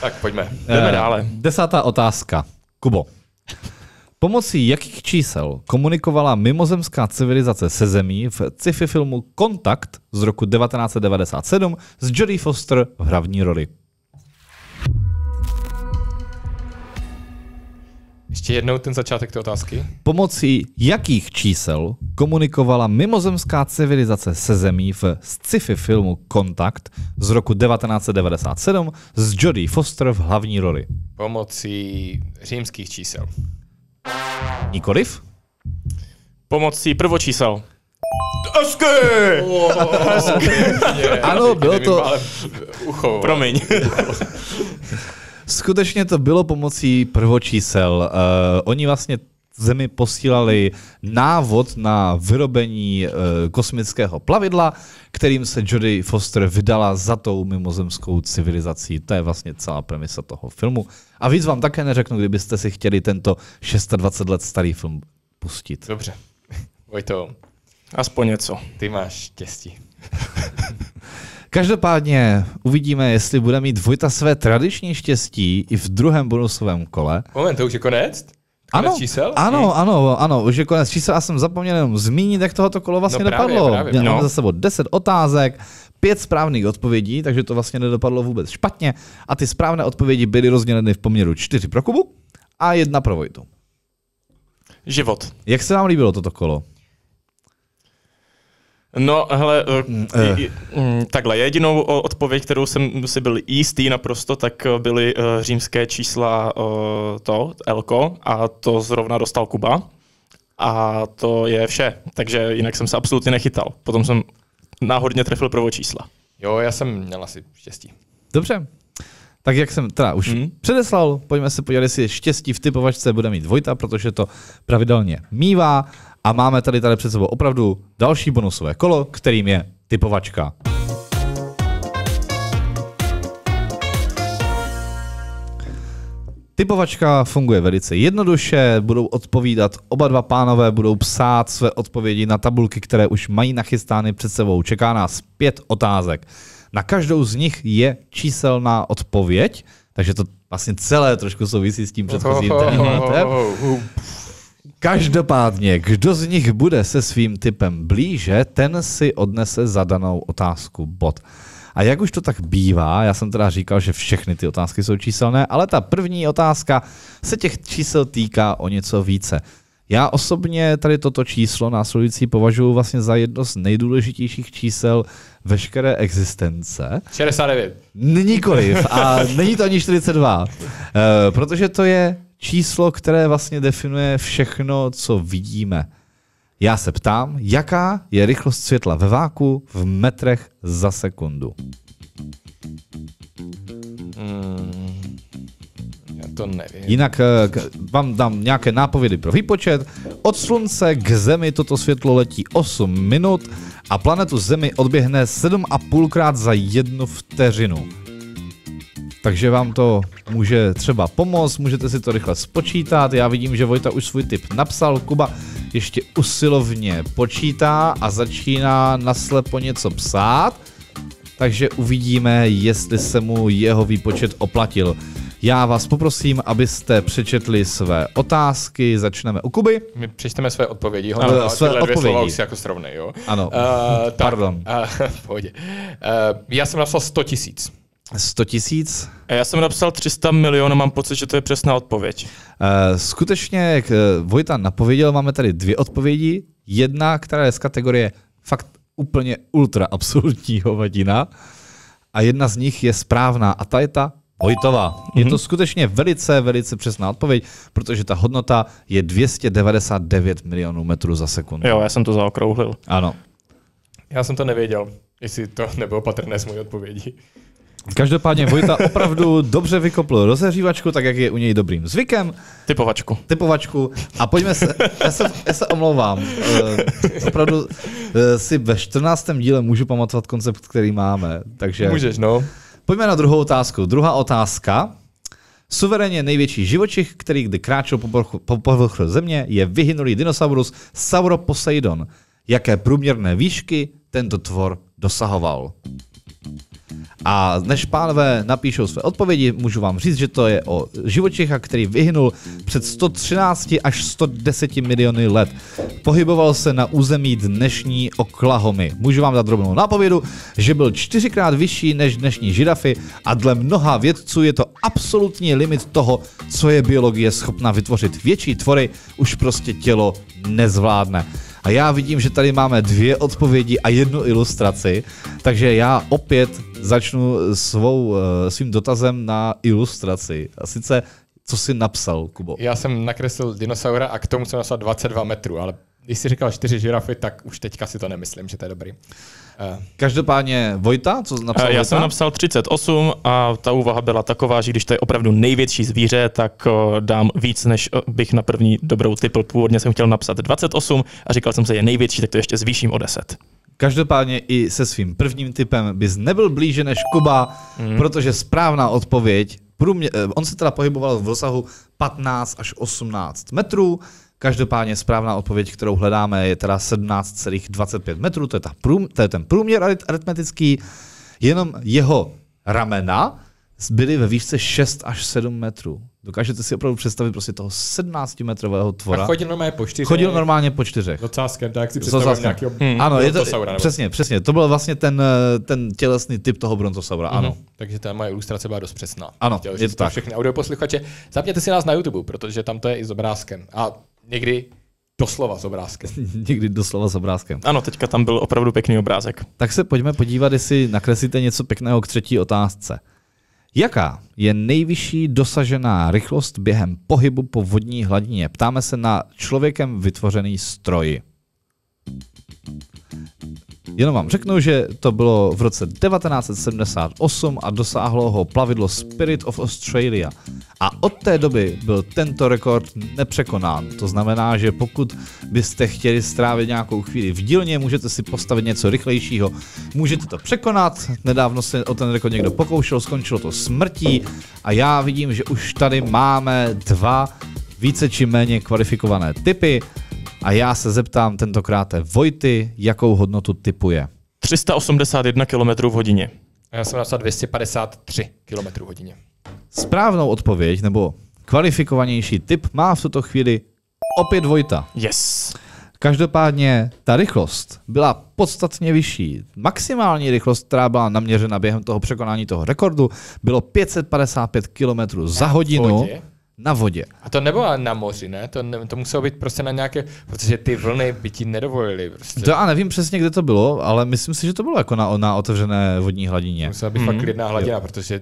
tak pojďme. Jdeme eh, dále. Desátá otázka. Kubo, pomocí jakých čísel komunikovala mimozemská civilizace se zemí v sci-fi filmu Kontakt z roku 1997 s Jodie Foster v hlavní roli? Ještě jednou ten začátek té otázky. Pomocí jakých čísel komunikovala mimozemská civilizace se zemí v sci-fi filmu Kontakt z roku 1997 s Jodie Foster v hlavní roli? Pomocí římských čísel. Nikoliv? Pomocí prvočísel. Hezky! Hezky! Ano, bylo to... Promiň. Skutečně to bylo pomocí prvočísel. Uh, oni vlastně zemi posílali návod na vyrobení uh, kosmického plavidla, kterým se Jodie Foster vydala za tou mimozemskou civilizací. To je vlastně celá premisa toho filmu. A víc vám také neřeknu, kdybyste si chtěli tento 26 let starý film pustit. Dobře. Vojto, aspoň něco. Ty máš štěstí. Každopádně uvidíme, jestli bude mít Vojta své tradiční štěstí i v druhém bonusovém kole. Moment, to už je konec? Konec ano, čísel? Ano, hm. ano, ano, už je konec čísel a jsem zapomněl jenom zmínit, jak tohoto kolo vlastně no právě, dopadlo. Právě, Měl no. za sebou 10 otázek, pět správných odpovědí, takže to vlastně nedopadlo vůbec špatně a ty správné odpovědi byly rozděleny v poměru 4 pro Kubu a jedna pro Vojtu. Život. Jak se vám líbilo toto kolo? No, hele, uh, takhle, jedinou odpověď, kterou jsem si byl jistý naprosto, tak eh, byly římské čísla to, Elko, a to zrovna dostal Kuba. A to je vše, takže jinak jsem se absolutně nechytal. Potom jsem náhodně trefil prvočísla. Jo, já jsem měl asi štěstí. Dobře, tak jak jsem teda už hmm. předeslal, pojďme se podívat, jestli štěstí v typovačce bude mít Vojta, protože to pravidelně mívá. A máme tady tady před sebou opravdu další bonusové kolo, kterým je typovačka. Typovačka funguje velice jednoduše, budou odpovídat oba dva pánové, budou psát své odpovědi na tabulky, které už mají nachystány před sebou. Čeká nás pět otázek. Na každou z nich je číselná odpověď, takže to vlastně celé trošku souvisí s tím předchozím oh. Každopádně, kdo z nich bude se svým typem blíže, ten si odnese zadanou otázku bod. A jak už to tak bývá, já jsem teda říkal, že všechny ty otázky jsou číselné, ale ta první otázka se těch čísel týká o něco více. Já osobně tady toto číslo následující považuji vlastně za jedno z nejdůležitějších čísel veškeré existence. 69. Nikoliv a není to ani 42, eh, protože to je číslo, které vlastně definuje všechno, co vidíme. Já se ptám, jaká je rychlost světla ve váku v metrech za sekundu? Hmm, já to nevím. Jinak eh, k, vám dám nějaké nápovědy pro výpočet. Od slunce k Zemi toto světlo letí 8 minut a planetu Zemi odběhne 7,5 krát za jednu vteřinu takže vám to může třeba pomoct, můžete si to rychle spočítat. Já vidím, že Vojta už svůj tip napsal, Kuba ještě usilovně počítá a začíná naslepo něco psát, takže uvidíme, jestli se mu jeho výpočet oplatil. Já vás poprosím, abyste přečetli své otázky. Začneme u Kuby. My přečteme své odpovědi. Ano, no, své dvě odpovědi. slova už si jako srovnej, jo? Ano, uh, tak, pardon. Uh, v pohodě. Uh, já jsem napsal 100 tisíc. 100 tisíc? Já jsem napsal 300 milionů, mám pocit, že to je přesná odpověď. Uh, skutečně, jak eh, Vojta napověděl, máme tady dvě odpovědi. Jedna, která je z kategorie fakt úplně ultra absolutního vadina, a jedna z nich je správná a ta je ta Vojtová. Mm-hmm. Je to mhm. skutečně velice, velice přesná odpověď, protože ta hodnota je 299 milionů metrů za sekundu. Jo, já jsem to zaokrouhlil. Ano. Já jsem to nevěděl, jestli to nebylo patrné z mojí odpovědi. Každopádně Vojta opravdu dobře vykopl rozehřívačku, tak jak je u něj dobrým zvykem. Typovačku. Typovačku. A pojďme se, já se, já se omlouvám. Uh, opravdu uh, si ve 14. díle můžu pamatovat koncept, který máme. Takže... Můžeš, no. Pojďme na druhou otázku. Druhá otázka. Suverénně největší živočich, který kdy kráčel po povrchu, po povrchu země, je vyhynulý dinosaurus Sauroposeidon. Jaké průměrné výšky tento tvor dosahoval? A než pánové napíšou své odpovědi, můžu vám říct, že to je o živočicha, který vyhnul před 113 až 110 miliony let. Pohyboval se na území dnešní Oklahomy. Můžu vám dát drobnou nápovědu, že byl čtyřikrát vyšší než dnešní žirafy a dle mnoha vědců je to absolutní limit toho, co je biologie schopna vytvořit. Větší tvory už prostě tělo nezvládne. A já vidím, že tady máme dvě odpovědi a jednu ilustraci, takže já opět začnu svou, eh, svým dotazem na ilustraci. A sice, co jsi napsal, Kubo? Já jsem nakreslil dinosaura a k tomu jsem napsal 22 metrů, ale když jsi říkal čtyři žirafy, tak už teďka si to nemyslím, že to je dobrý. Každopádně Vojta, co eh, napsal Já Vojta? jsem napsal 38 a ta úvaha byla taková, že když to je opravdu největší zvíře, tak eh, dám víc, než eh, bych na první dobrou typl. Původně jsem chtěl napsat 28 a říkal jsem se, je největší, tak to ještě zvýším o 10. Každopádně i se svým prvním typem bys nebyl blíže než Kuba, mm. protože správná odpověď, průmě, on se teda pohyboval v rozsahu 15 až 18 metrů, Každopádně správná odpověď, kterou hledáme, je teda 17,25 metrů, to je, ta prům, to je ten průměr aritmetický. Jenom jeho ramena byly ve výšce 6 až 7 metrů. Dokážete si opravdu představit prostě toho 17-metrového tvora. A chodil normálně po čtyřech. Chodil normálně po čtyřech. Docela skem, tak si představím nějaký hmm. Ano, je to, přesně, přesně. To byl vlastně ten, eh, ten tělesný typ toho brontosaura, mhm. ano. Mm-hmm. Takže ta moje ilustrace byla dost přesná. Ano, Chtěl, je to tak. Všechny audio posluchače. Zapněte si nás na YouTube, protože tam to je i s obrázkem. A Někdy doslova s obrázkem. Někdy doslova s obrázkem. Ano, teďka tam byl opravdu pěkný obrázek. Tak se pojďme podívat, jestli nakreslíte něco pěkného k třetí otázce. Jaká je nejvyšší dosažená rychlost během pohybu po vodní hladině? Ptáme se na člověkem vytvořený stroj. Jenom vám řeknu, že to bylo v roce 1978 a dosáhlo ho plavidlo Spirit of Australia. A od té doby byl tento rekord nepřekonán. To znamená, že pokud byste chtěli strávit nějakou chvíli v dílně, můžete si postavit něco rychlejšího, můžete to překonat. Nedávno se o ten rekord někdo pokoušel, skončilo to smrtí a já vidím, že už tady máme dva více či méně kvalifikované typy a já se zeptám tentokrát Vojty, jakou hodnotu typuje. 381 km v hodině. A já jsem napsal 253 km v hodině. Správnou odpověď nebo kvalifikovanější typ má v tuto chvíli opět Vojta. Yes. Každopádně ta rychlost byla podstatně vyšší. Maximální rychlost, která byla naměřena během toho překonání toho rekordu, bylo 555 km za hodinu. Vodě na vodě. A to nebylo na moři, ne? To, ne, to muselo být prostě na nějaké, protože ty vlny by ti nedovolily. Prostě. To a nevím přesně, kde to bylo, ale myslím si, že to bylo jako na, na otevřené vodní hladině. Musela být Mm-hmm. fakt mhm. klidná hladina, jo. protože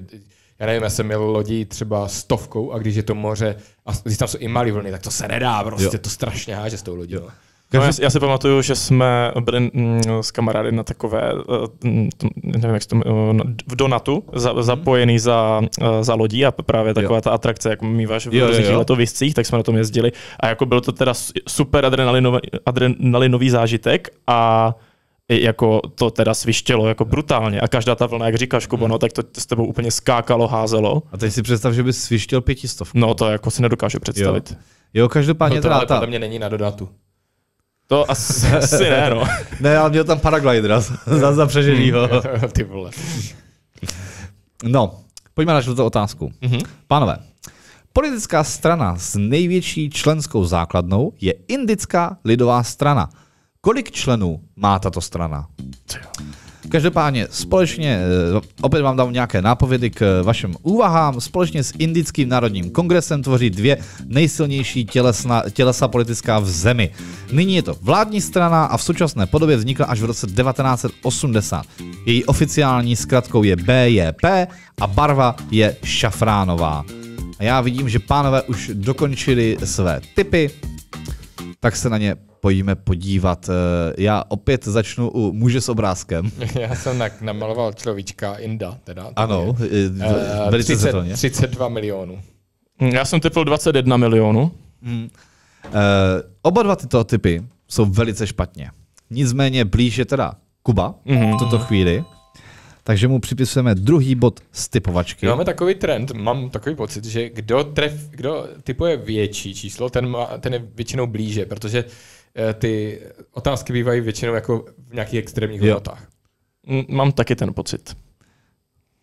já nevím, já jsem měl lodí třeba stovkou a když je to moře a když tam jsou i malé vlny, tak to se nedá prostě, jo. to strašně háže s tou lodí. Jo. No. No, já, já si pamatuju, že jsme byli mm, s kamarády na takové, eh, nevím, jak se to, eh, no, v Donatu, za, mhm. zapojený za, eh, za lodí a právě taková jo. ta atrakce, jak mýváš v různých letoviscích, tak jsme na tom jezdili. A jako byl to teda super adrenalinový, adrenalinový zážitek a jako to teda svištělo jako brutálně. A každá ta vlna, jak říkáš, Kubo, mhm. no, tak to s tebou úplně skákalo, házelo. A teď si představ, že bys svištěl pětistovku. No to jako si nedokážu představit. Jo, jo každopádně no, to teda ale ta... mě není na dodatu. To asi, asi ne, no. ne, ale měl tam paraglider za, za přeženýho. Ty vole. No, pojďme na tu otázku. Mm-hmm. Pánové, politická strana s největší členskou základnou je Indická lidová strana. Kolik členů má tato strana? Každopádně společně, eh, opět vám dám nějaké nápovědy k eh, vašim úvahám, společně s Indickým národním kongresem tvoří dvě nejsilnější tělesna, tělesa politická v zemi. Nyní je to vládní strana a v současné podobě vznikla až v roce 1980. Její oficiální zkratkou je BJP a barva je šafránová. A já vidím, že pánové už dokončili své typy, tak se na ně pojďme podívat. Eh, já opět začnu u muže s obrázkem. Já jsem tak namaloval človíčka Inda. Teda, ano, je, eh, eh, velice 30, 32 milionů. Hm, já jsem typil 21 milionů. Hmm. Uh, oba dva tyto typy jsou velice špatně. Nicméně blíž je teda Kuba mm-hmm. v tuto chvíli. Takže mu připisujeme druhý bod z typovačky. Máme takový trend, mám takový pocit, že kdo, tref, kdo typuje větší číslo, ten, má, ten je většinou blíže, protože Eh, ty otázky bývají většinou jako v nějakých extrémních hodnotách. Mám taky ten pocit.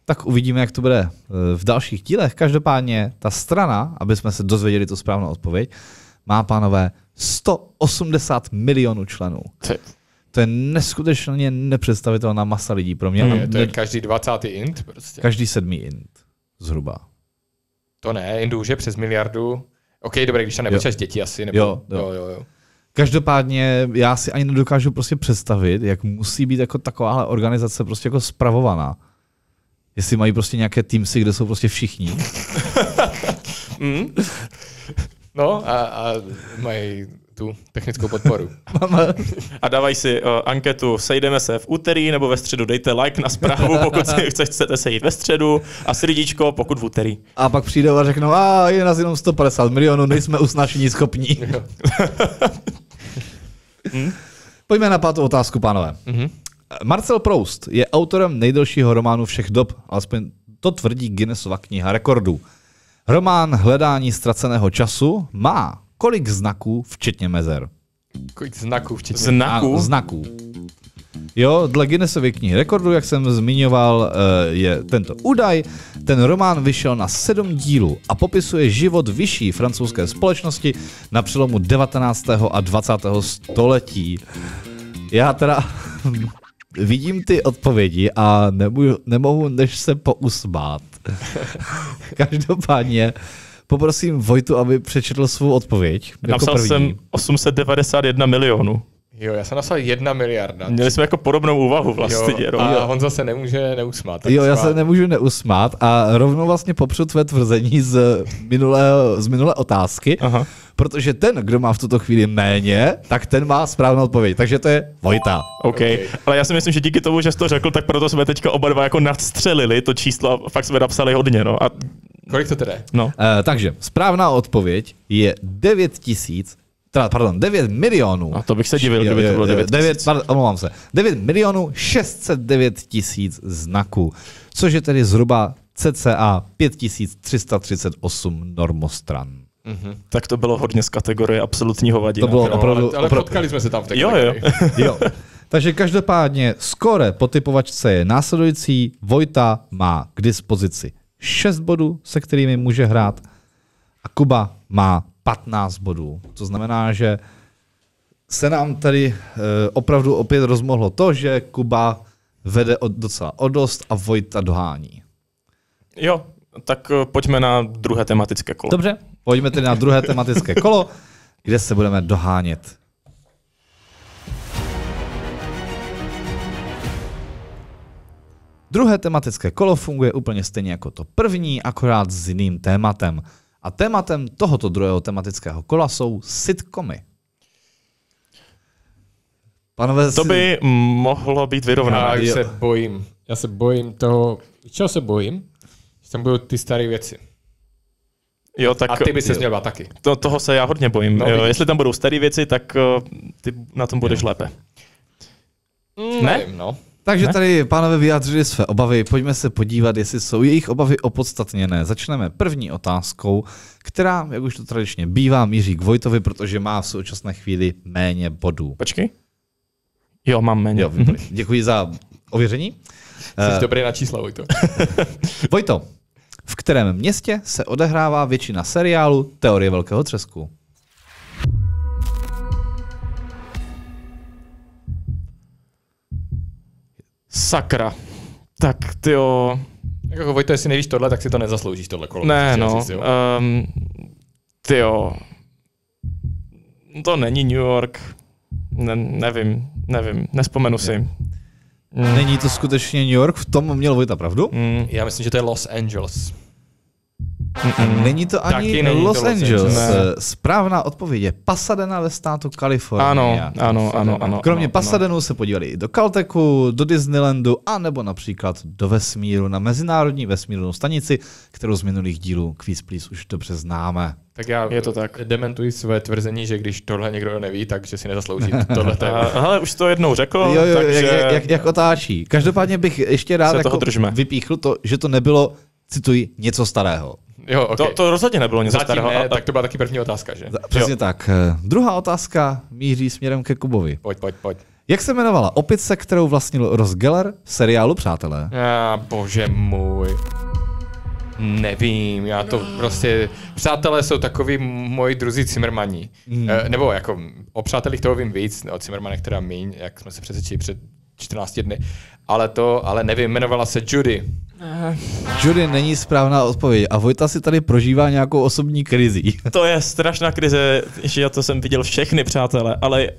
Tak uvidíme, jak to bude eh, v dalších dílech. Každopádně ta strana, aby jsme se dozvěděli tu správnou odpověď, má, pánové, 180 milionů členů. Ty. To je neskutečně nepředstavitelná masa lidí pro mě. Hmm, to je každý 20. int prostě. Každý sedmý int, zhruba. To ne, indů už je přes miliardu. OK, dobré, když tam nepočítáš děti asi. Nebo... Jo, jo, jo. jo, jo. Každopádně já si ani nedokážu prostě představit, jak musí být jako takováhle organizace prostě jako spravovaná. Jestli mají prostě nějaké teamsy, kde jsou prostě všichni. mm. No a, a mají tu technickou podporu. a dávají si uh, anketu, sejdeme se v úterý nebo ve středu, dejte like na zprávu, pokud si chcete sejít ve středu a srdíčko, pokud v úterý. A pak přijde a řeknou, a je nás jenom 150 milionů, nejsme usnášení schopní. Hmm? Pojďme na pátou otázku, pánové. Mm-hmm. Marcel Proust je autorem nejdelšího románu všech dob, alespoň to tvrdí Guinnessova kniha rekordů. Román Hledání ztraceného času má kolik znaků, včetně mezer? Kolik znaků, včetně znaků? A, znaků. Jo, dle Guinnessovy knihy rekordů, jak jsem zmiňoval, eh, je tento údaj. Ten román vyšel na sedm dílů a popisuje život vyšší francouzské společnosti na přelomu 19. a 20. století. Já teda vidím ty odpovědi a nemůžu, nemohu než se pousmát. Každopádně poprosím Vojtu, aby přečetl svou odpověď. Napsal jako první. jsem 891 milionů. Jo, já jsem napsal jedna miliarda. Měli jsme jako podobnou úvahu vlastně. Jo, a Honza se nemůže neusmát. Tak jo, já se nemůžu neusmát a rovnou vlastně popřu tvé tvrzení z minulé, z minulé otázky, Aha. protože ten, kdo má v tuto chvíli méně, tak ten má správnou odpověď. Takže to je Vojta. Okay. OK, ale já si myslím, že díky tomu, že jsi to řekl, tak proto jsme teďka oba dva jako nadstřelili to číslo a fakt jsme napsali hodně. No. A... Kolik to tedy? No. Uh, takže správná odpověď je 9000 teda, pardon, 9 milionů. A to bych se divil, kdyby to bylo 9 9, pardon, omlouvám se. 9 milionů 609 tisíc znaků, což je tedy zhruba cca 5338 normostran. Mm-hmm. Tak to bylo hodně z kategorie absolutního vadina. To bylo no, opravdu, ale, ale opravdu... potkali jsme se tam v té Jo, jo. jo. Takže každopádně skore po typovačce je následující. Vojta má k dispozici 6 bodů, se kterými může hrát a Kuba má 15 bodů. To znamená, že se nám tady eh, opravdu opět rozmohlo to, že Kuba vede od docela o dost a Vojta dohání. Jo, tak eh, pojďme na druhé tematické kolo. Dobře, pojďme tedy na druhé tematické kolo, kde se budeme dohánět. Druhé tematické kolo funguje úplně stejně jako to první, akorát s jiným tématem. A tématem tohoto druhého tematického kola jsou sitcomy. Panové, to by mohlo být vyrovnané. Já se bojím. Já se bojím toho. Čeho se bojím? Že tam budou ty staré věci. Jo, tak, a ty by se měl taky. To, toho se já hodně bojím. No, jo, jestli tam budou staré věci, tak eh, ty na tom budeš jo. lépe. Mm, ne? Nevím, no. Takže ne? tady pánové vyjádřili své obavy. Pojďme se podívat, jestli jsou jejich obavy opodstatněné. Začneme první otázkou, která, jak už to tradičně bývá, míří k Vojtovi, protože má v současné chvíli méně bodů. Počkej. Jo, mám méně. Jo, Děkuji za ověření. Jsi eh, dobrý na čísla, Vojto. Vojto, v kterém městě se odehrává většina seriálu Teorie velkého třesku? Sakra. Tak ty jo. Jako Vojto, jestli nevíš tohle, tak si to nezasloužíš tohle kolo. Ne, no. um, ty jo. To není New York. Ne, nevím, nevím, nespomenu si. Mm. Není to skutečně New York, v tom měl Vojta pravdu? Mm. Já myslím, že to je Los Angeles. Mm-mm. Není to ani Taky není Los, to Los Angeles. Angeles. Správná odpověď je Pasadena ve státu Kalifornie. Ano, ano, ano, ano. Kromě ano, Pasadenu ano. se podívali i do Caltechu, do Disneylandu a nebo například do vesmíru na Mezinárodní vesmírnou stanici, kterou z minulých dílů Quiz Please už dobře známe. Tak já je to tak. dementuji své tvrzení, že když tohle někdo neví, takže si nezaslouží tohle. Ale už to jednou řekl, jo, jo, takže... Jak, jak, jak otáčí. Každopádně bych ještě rád jako vypíchl to, že to nebylo, cituji, něco starého. Jo, okay. to, to rozhodně nebylo nic Zatím starého. Ne, tak to byla taky první otázka, že? Přesně jo. tak. Eh, druhá otázka míří směrem ke Kubovi. Pojď, pojď, pojď. Jak se jmenovala opice, kterou vlastnil Ross Geller v seriálu Přátelé? Já, bože můj. Nevím, já to no. prostě... Přátelé jsou takový moji druzí Cimrmaní. Mm. E, eh, nebo jako o přátelích toho vím víc, o Cimrmanech teda míň, jak jsme se přesvědčili před 14 dny. Ale to, ale nevím, jmenovala se Judy. Uh, Judy není správná odpověď a Vojta si tady prožívá nějakou osobní krizi. To je strašná krize, že já to jsem viděl všechny, přátelé, ale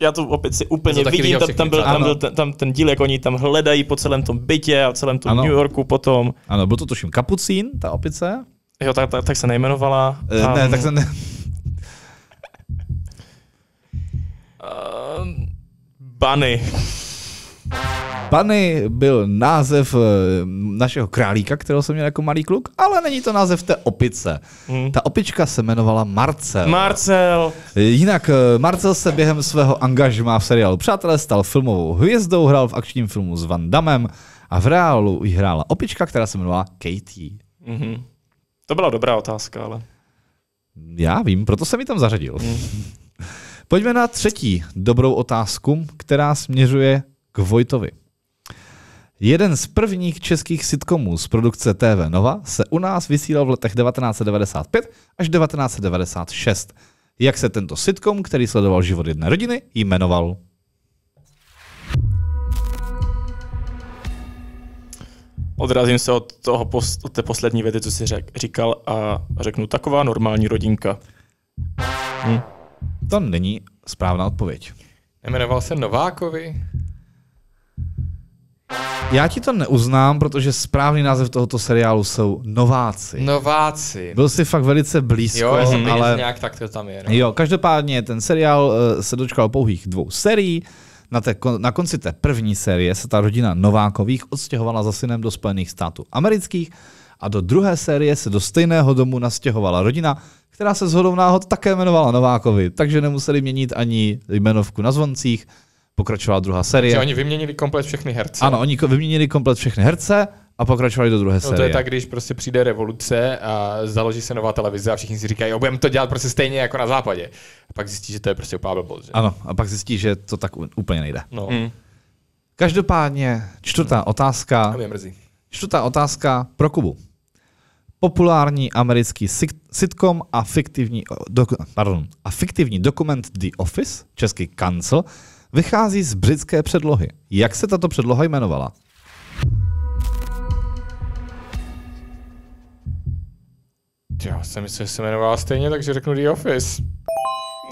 já to opět si úplně vidím, tam, tam, byl, tam, byl ten, tam ten díl, jak oni tam hledají po celém tom bytě a celém tom ano. New Yorku potom. Ano, byl to tuším Kapucín, ta opice? Jo, tak, tak, tak se nejmenovala. Eh, tam... Ne, tak se ne... Ehm, Bunny. Bunny byl název eh, našeho králíka, kterého jsem měl jako malý kluk, ale není to název té opice. Hmm. Ta opička se jmenovala Marcel. Marcel! Jinak eh, Marcel se během svého angažmá v seriálu Přátelé stal filmovou hvězdou, hrál v akčním filmu s Van Damem a v reálu ji hrála opička, která se jmenovala Katie. Mm-hmm. To byla dobrá otázka, ale... Já vím, proto jsem ji tam zařadil. Mm. Pojďme na třetí dobrou otázku, která směřuje k Vojtovi. Jeden z prvních českých sitcomů z produkce TV Nova se u nás vysílal v letech 1995 až 1996. Jak se tento sitcom, který sledoval život jedné rodiny, jmenoval? Odrazím se od, toho, pos- od té poslední věty, co jsi řek, říkal a řeknu taková normální rodinka. Hm. To není správná odpověď. Jmenoval se Novákovi? Já ti to neuznám, protože správný název tohoto seriálu jsou Nováci. Nováci. Byl jsi fakt velice blízko, jo, jsem ale... nějak tak to tam je. No. Jo, každopádně ten seriál eh, se dočkal pouhých dvou serií. Na, te, na konci té první série se ta rodina Novákových odstěhovala za synem do Spojených států amerických a do druhé série se do stejného domu nastěhovala rodina, která se zhodou náhod také jmenovala Novákovi, takže nemuseli měnit ani jmenovku na zvoncích, pokračovala druhá série. Takže oni vyměnili komplet všechny herce. Ano, oni vyměnili komplet všechny herce a pokračovali do druhé no, série. to je tak, když prostě přijde revoluce a založí se nová televize a všichni si říkají, jo, budeme to dělat prostě stejně jako na západě. A pak zjistí, že to je prostě úplná blbost. Že? Ano, a pak zjistí, že to tak úplně nejde. No. Mm. Každopádně čtvrtá mm. otázka. A mě mrzí. Čtvrtá otázka pro Kubu. Populární americký sitcom a fiktivní, do, pardon, a fiktivní dokument The Office, český kancel, vychází z britské předlohy. Jak se tato předloha jmenovala? Já jsem myslel, že se jmenovala stejně, takže řeknu The Office.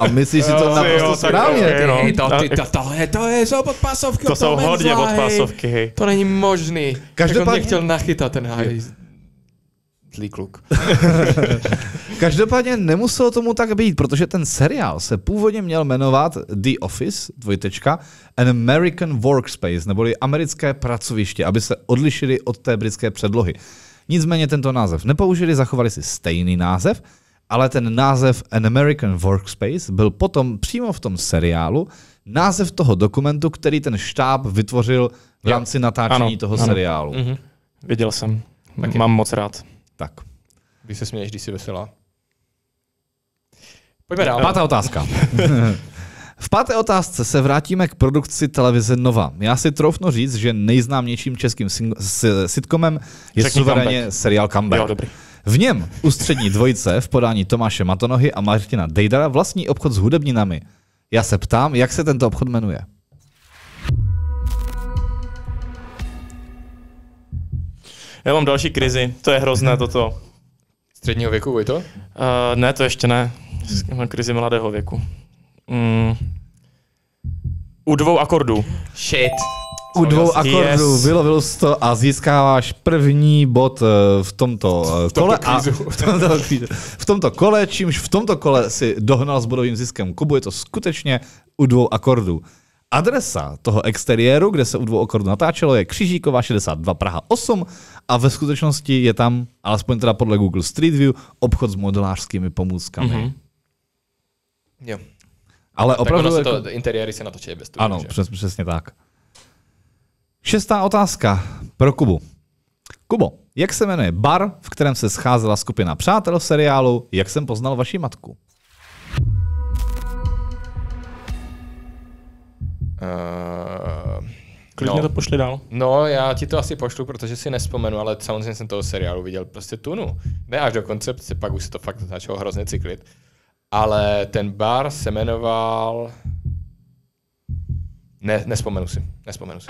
A myslíš si to naprosto správně? No. to, je to, tohle, to je, jsou podpásovky. To jsou hodně podpásovky. To není možný. Každopádně... Tak on mě chtěl nachytat ten hajz tlý kluk. Každopádně nemuselo tomu tak být, protože ten seriál se původně měl jmenovat The Office, dvojtečka, An American Workspace, neboli americké pracoviště, aby se odlišili od té britské předlohy. Nicméně tento název nepoužili, zachovali si stejný název, ale ten název An American Workspace byl potom přímo v tom seriálu název toho dokumentu, který ten štáb vytvořil v rámci natáčení ano, toho ano. seriálu. Mhm. Viděl jsem. Taky. Mám moc rád. Tak. Když se směješ, když jsi veselá. Pojďme dál. Pátá otázka. V páté otázce se vrátíme k produkci televize Nova. Já si troufnu říct, že nejznámějším českým sitcomem je Řekni suverénně comeback. seriál Comeback. Jo, dobrý. V něm ústřední dvojice v podání Tomáše Matonohy a Martina Dejdara vlastní obchod s hudebninami. Já se ptám, jak se tento obchod jmenuje. Já mám další krizi, to je hrozné toto. Středního věku, Vojto? Uh, ne, to ještě ne. Mám krizi mladého věku. Mm. U dvou akordů. Shit. U dvou akordů vylovil jsi to a získáváš první bod eh, v tomto eh, v kole. A v, tomto, v tomto kole, čímž v tomto kole si dohnal s bodovým ziskem Kubu, je to skutečně u dvou akordů. Adresa toho exteriéru, kde se u dvou okordů natáčelo, je Křižíková 62 Praha 8 a ve skutečnosti je tam, alespoň teda podle Google Street View, obchod s modelářskými pomůckami. Mm-hmm. Jo. Ale opravdu... Tak ono se jako- to, jako... interiéry se natočí bez toho. Ano, Přes, přesně tak. Šestá otázka pro Kubu. Kubo, jak se jmenuje bar, v kterém se scházela skupina přátel v seriálu Jak jsem poznal vaši matku? Uh, Klidně no, to pošli dál. No, já ti to asi pošlu, protože si nespomenu, ale samozřejmě jsem toho seriálu viděl prostě tunu. Ne až do koncepce, pak už se to fakt začalo hrozně cyklit. Ale ten bar se jmenoval... Ne, nespomenu si, nespomenu si.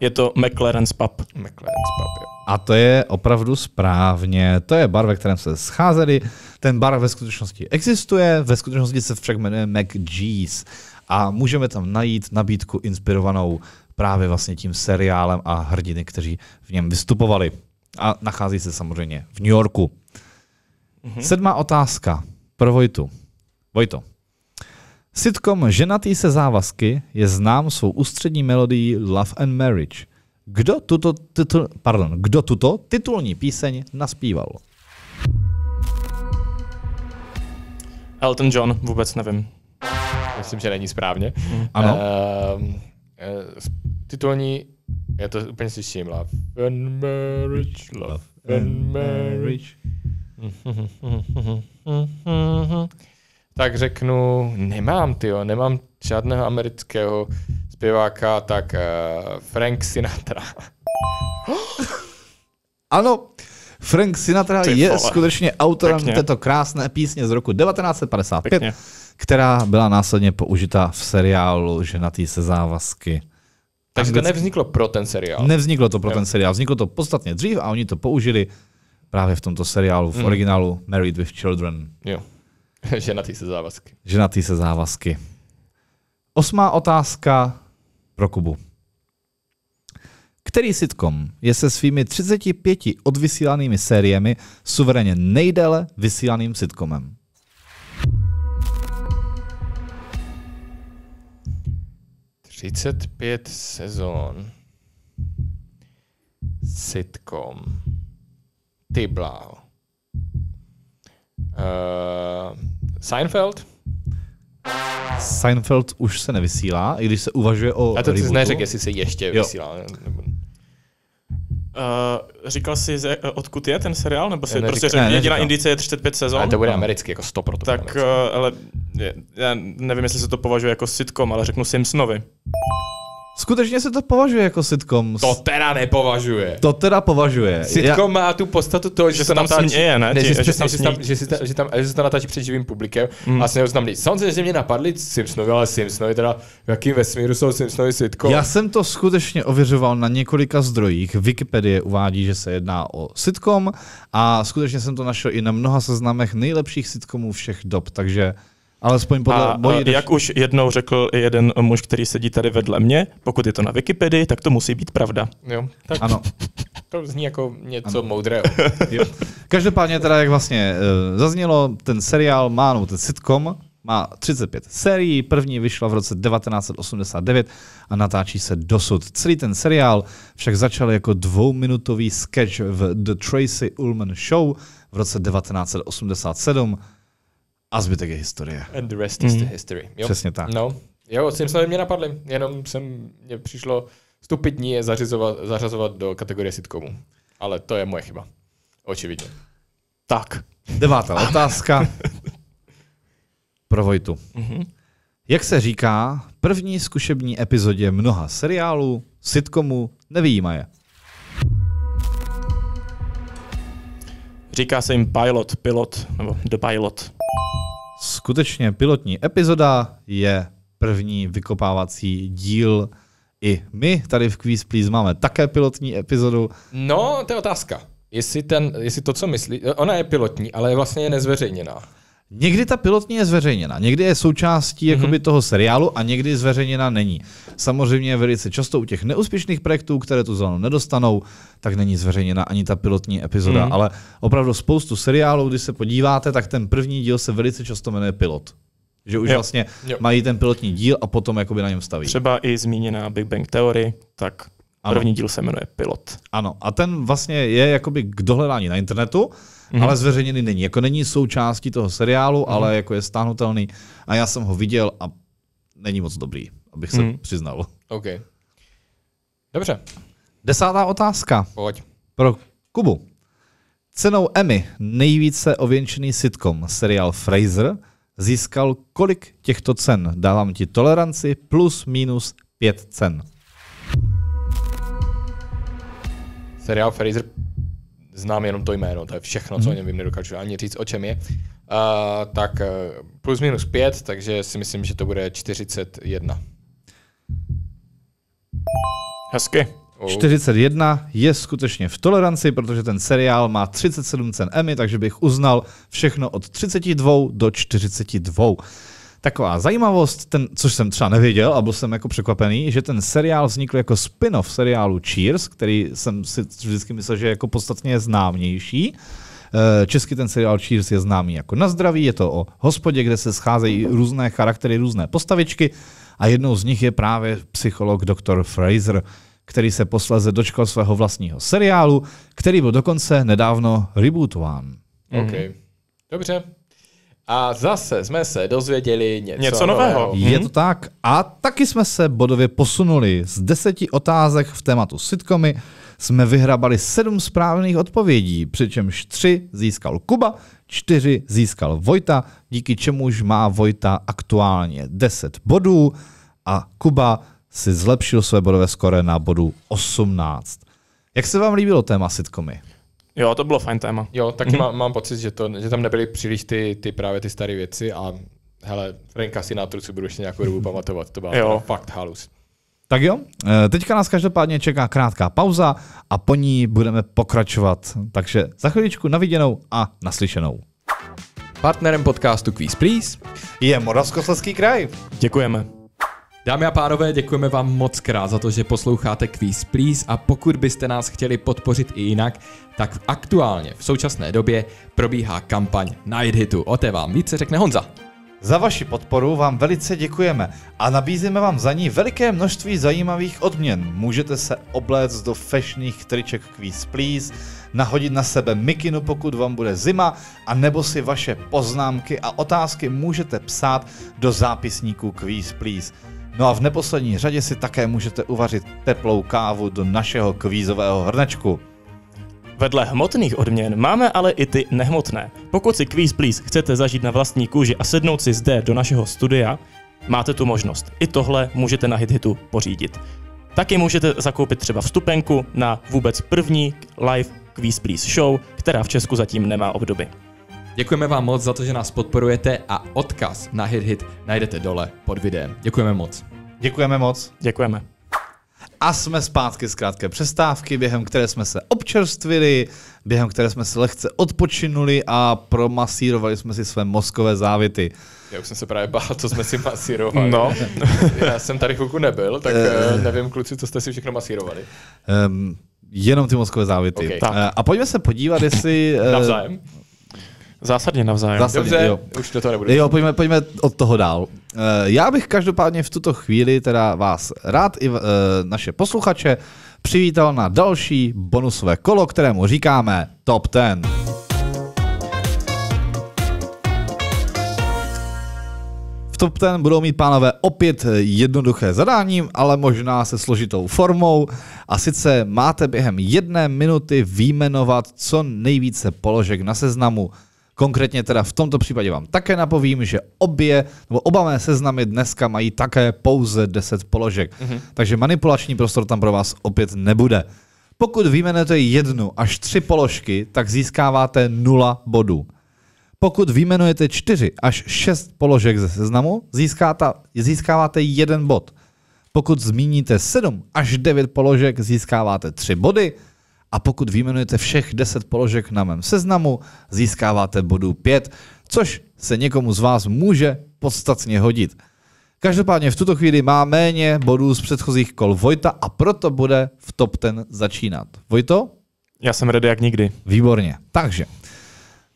Je to McLaren's Pub. McLaren's Pub, jo. A to je opravdu správně. To je bar, ve kterém se scházeli. Ten bar ve skutečnosti existuje, ve skutečnosti se však jmenuje McGee's a můžeme tam najít nabídku inspirovanou právě vlastně tím seriálem a hrdiny, kteří v něm vystupovali. A nachází se samozřejmě v New Yorku. Mhm. Sedmá otázka pro Vojtu. Vojto, Sitcom Ženatý se závazky je znám svou ústřední melodií Love and Marriage. Kdo tuto, titul, pardon, kdo tuto titulní píseň naspíval? Elton John, vůbec nevím myslím, že není správně. Mm. Ano. Uh, uh, titulní, já to úplně slyším, Love and Marriage, Love and Marriage. Tak řeknu, nemám, ty, nemám žádného amerického zpěváka, tak uh, Frank Sinatra. ano, Frank Sinatra Ty je vole. skutečně autorem této krásné písně z roku 1955 která byla následně použita v seriálu Ženatý se závazky. Takže to nevzniklo pro ten seriál. Nevzniklo to pro ten seriál, vzniklo to podstatně dřív a oni to použili právě v tomto seriálu, v mm. originálu Married with Children. Jo. Ženatý se závazky. Ženatý se závazky. Osmá otázka pro Kubu. Který sitcom je se svými 35 odvysílanými sériemi suverénně nejdéle vysílaným sitcomem? 35 sezon. Sitcom. Ty bláho. Uh, Seinfeld? Seinfeld už se nevysílá, i když se uvažuje o A to jsi neřekl, jestli se ještě jo. vysílá. Nebo Uh, říkal jsi, ze, eh, odkud je ten seriál? Nebo si prostě řekl, ne, jediná indice je 35 sezon? Ale to bude americký, jako 100%. pro to Tak, uh, ale já nevím, jestli se to považuje jako sitcom, ale řeknu Simpsonovi. Skutečně se to považuje jako sitcom. To teda nepovažuje. To teda považuje. Sitcom má tu podstatu toho, že, že se tam natáčí, směje, ne? ne že, se tam, že, tam, že se tam natáčí před živým publikem mm. a se tam Samozřejmě mě napadli Simpsonovi, ale Simpsonovi teda v jakým vesmíru jsou Simpsonovi sitcom. Já jsem to skutečně ověřoval na několika zdrojích. Wikipedie uvádí, že se jedná o sitcom a skutečně jsem to našel i na mnoha seznamech nejlepších sitcomů všech dob, takže Alespoň podle a, mojí... a, eh, Jak už jednou řekl jeden muž, který sedí tady vedle mě, pokud je to na Wikipedii, tak to musí být pravda. Jo, tak ano. To zní jako něco ano. moudrého. jo. Každopádně teda, jak vlastně uh, zaznělo, ten seriál má, no, ten sitcom má 35 sérií, první vyšla v roce 1989 a natáčí se dosud. Celý ten seriál však začal jako dvouminutový sketch v The Tracy Ullman Show v roce 1987 a zbytek je historie. And the rest mm. is the mhm. history. Jo. Přesně tak. No, jo, se mě napadly, jenom jsem, mě přišlo stupidní je zařizovat, zařazovat do kategorie sitcomu. Ale to je moje chyba. Očividně. Tak, devátá otázka. Pro Vojtu. Mm-hmm. Jak se říká, první zkušební epizodě mnoha seriálů, sitcomů, je. Říká se jim pilot, pilot, nebo the pilot skutečně pilotní epizoda je první vykopávací díl. I my tady v Quiz Please máme také pilotní epizodu. No, to je otázka. Jestli, ten, jestli to, co myslí, ona je pilotní, ale je vlastně je nezveřejněná. Někdy ta pilotní je zveřejněna, někdy je součástí mm-hmm. jakoby toho seriálu a někdy zveřejněna není. Samozřejmě velice často u těch neúspěšných projektů, které tu zelenou nedostanou, tak není zveřejněna ani ta pilotní epizoda, mm-hmm. ale opravdu spoustu seriálů, když se podíváte, tak ten první díl se velice často jmenuje pilot. Že už jo. vlastně jo. mají ten pilotní díl a potom jakoby na něm staví. Třeba i zmíněná Big Bang Theory, tak ano. první díl se jmenuje Pilot. Ano, a ten vlastně je jakoby k dohledání na internetu mm-hmm. ale zveřejněný není. Jako není součástí toho seriálu, mm-hmm. ale jako je stáhnutelný. A já jsem ho viděl a není moc dobrý, abych se mm-hmm. přiznal. OK. Dobře. Desátá otázka. Pojď. Pro Kubu. Cenou Emmy nejvíce ověnčený sitcom seriál Fraser získal kolik těchto cen? Dávám ti toleranci plus minus pět cen. Seriál Fraser znám jenom to jméno, to je všechno, co o mhm. něm vím, nedokážu ani říct, o čem je. Uh, tak eh, plus minus 5, takže si myslím, že to bude 41. Hezky. Oh. 41 je skutečně v toleranci, protože ten seriál má 37 cen Emmy, takže bych uznal všechno od 32 do 42. Taková zajímavost, ten, což jsem třeba nevěděl a byl jsem jako překvapený, že ten seriál vznikl jako spin-off seriálu Cheers, který jsem si vždycky myslel, že je jako podstatně známější. Eh, česky ten seriál Cheers je známý jako na zdraví, je to o hospodě, kde se scházejí různé charaktery, různé postavičky a jednou z nich je právě psycholog dr. Fraser, který se posléze dočkal svého vlastního seriálu, který byl dokonce nedávno rebootován. OK. Dobře, a zase jsme se dozvěděli něco, něco nového. nového. Mhm. Je to tak. A taky jsme se bodově posunuli. Z deseti otázek v tématu sitcomy jsme vyhrabali sedm správných odpovědí, přičemž tři získal Kuba, čtyři získal Vojta, díky čemuž má Vojta aktuálně 10 bodů a Kuba si zlepšil své bodové skore na bodu 18. Jak se vám líbilo téma sitcomy? Jo, to bylo fajn téma. Jo, taky mm-hmm. mám, mám pocit, že, to, že tam nebyly příliš ty, ty právě ty staré věci a hele, Renka si na trucu budu ještě nějakou dobu pamatovat, to bylo jo. fakt halus. Tak jo, e, teďka nás každopádně čeká krátká pauza a po ní budeme pokračovat. Takže za chviličku naviděnou a naslyšenou. Partnerem podcastu Quiz Please je Moravskoslezský kraj. Děkujeme. Dámy a pánové, děkujeme vám moc krát za to, že posloucháte Quiz Please a pokud byste nás chtěli podpořit i jinak, tak aktuálně v současné době probíhá kampaň Night Hitu. O té vám více řekne Honza. Za vaši podporu vám velice děkujeme a nabízíme vám za ní veliké množství zajímavých odměn. Můžete se obléct do fešných triček Quiz Please, nahodit na sebe mikinu, pokud vám bude zima, a nebo si vaše poznámky a otázky můžete psát do zápisníku Quiz Please. No a v neposlední řadě si také můžete uvařit teplou kávu do našeho kvízového hrnečku. Vedle hmotných odměn máme ale i ty nehmotné. Pokud si Quiz Please chcete zažít na vlastní kůži a sednout si zde do našeho studia, máte tu možnost. I tohle můžete na HitHitu pořídit. Taky můžete zakoupit třeba vstupenku na vůbec první live Quiz Please show, která v Česku zatím nemá obdoby. Děkujeme vám moc za to, že nás podporujete a odkaz na Hit Hit najdete dole pod videem. Děkujeme moc. Děkujeme moc. Děkujeme. A jsme zpátky z krátké přestávky, během které jsme se občerstvili, během které jsme se lehce odpočinuli a promasírovali jsme si své mozkové závity. Já už jsem se právě bál, co jsme si masírovali. No. Já jsem tady chvilku nebyl, tak eh, eh. nevím, kluci, co jste si všechno masírovali. Um, Jenom ty mozkové závity. Okay. Eh, a pojďme se podívat, jestli... Navzájem. Zásadně navzájem. Zásadně, Dobře, jo. už to to nebudu. Jo, pojďme, pojďme od toho dál. Eh, já bych každopádně v tuto chvíli teda vás rád i eh, naše posluchače přivítal na další bonusové kolo, kterému říkáme Top 10. V Top 10 budou mít pánové opět jednoduché zadání, ale možná se složitou formou. A sice máte během jedné minuty výjmenovat co nejvíce položek na seznamu Konkrétně teda v tomto případě vám také napovím, že obě, nebo oba mé seznamy dneska mají také pouze 10 položek. Mm-hmm. Takže manipulační prostor tam pro vás opět nebude. Pokud vyjmenujete jednu až tři položky, tak získáváte 0 bodů. Pokud vyjmenujete 4 až 6 položek ze seznamu, získáte, získáváte jeden bod. Pokud zmíníte 7 až 9 položek, získáváte 3 body a pokud vyjmenujete všech 10 položek na mém seznamu, získáváte bodů 5, což se někomu z vás může podstatně hodit. Každopádně v tuto chvíli má méně bodů z předchozích kol Vojta a proto bude v top ten začínat. Vojto? Já jsem ready jak nikdy. Výborně. Takže,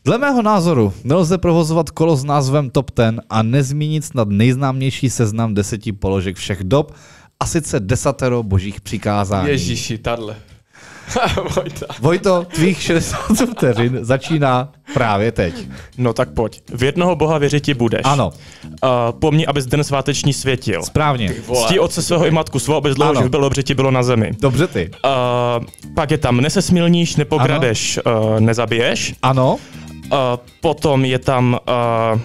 Dle mého názoru nelze provozovat kolo s názvem Top 10 a nezmínit snad nejznámější seznam deseti položek všech dob, a sice desatero božích přikázání. Ježíši, tadle. Vojta. Vojto, tvých 60 vteřin začíná právě teď. No tak pojď. V jednoho boha věřit ti budeš. Ano. Uh, eh, pomni, abys den sváteční světil. Správně. Ctí otce svého i matku svou, aby dlouho bylo dobře ti bylo na zemi. Dobře ty. Uh, pak je tam nesesmilníš, nepokradeš, ano. Uh, nezabiješ. Ano. Uh, potom je tam uh,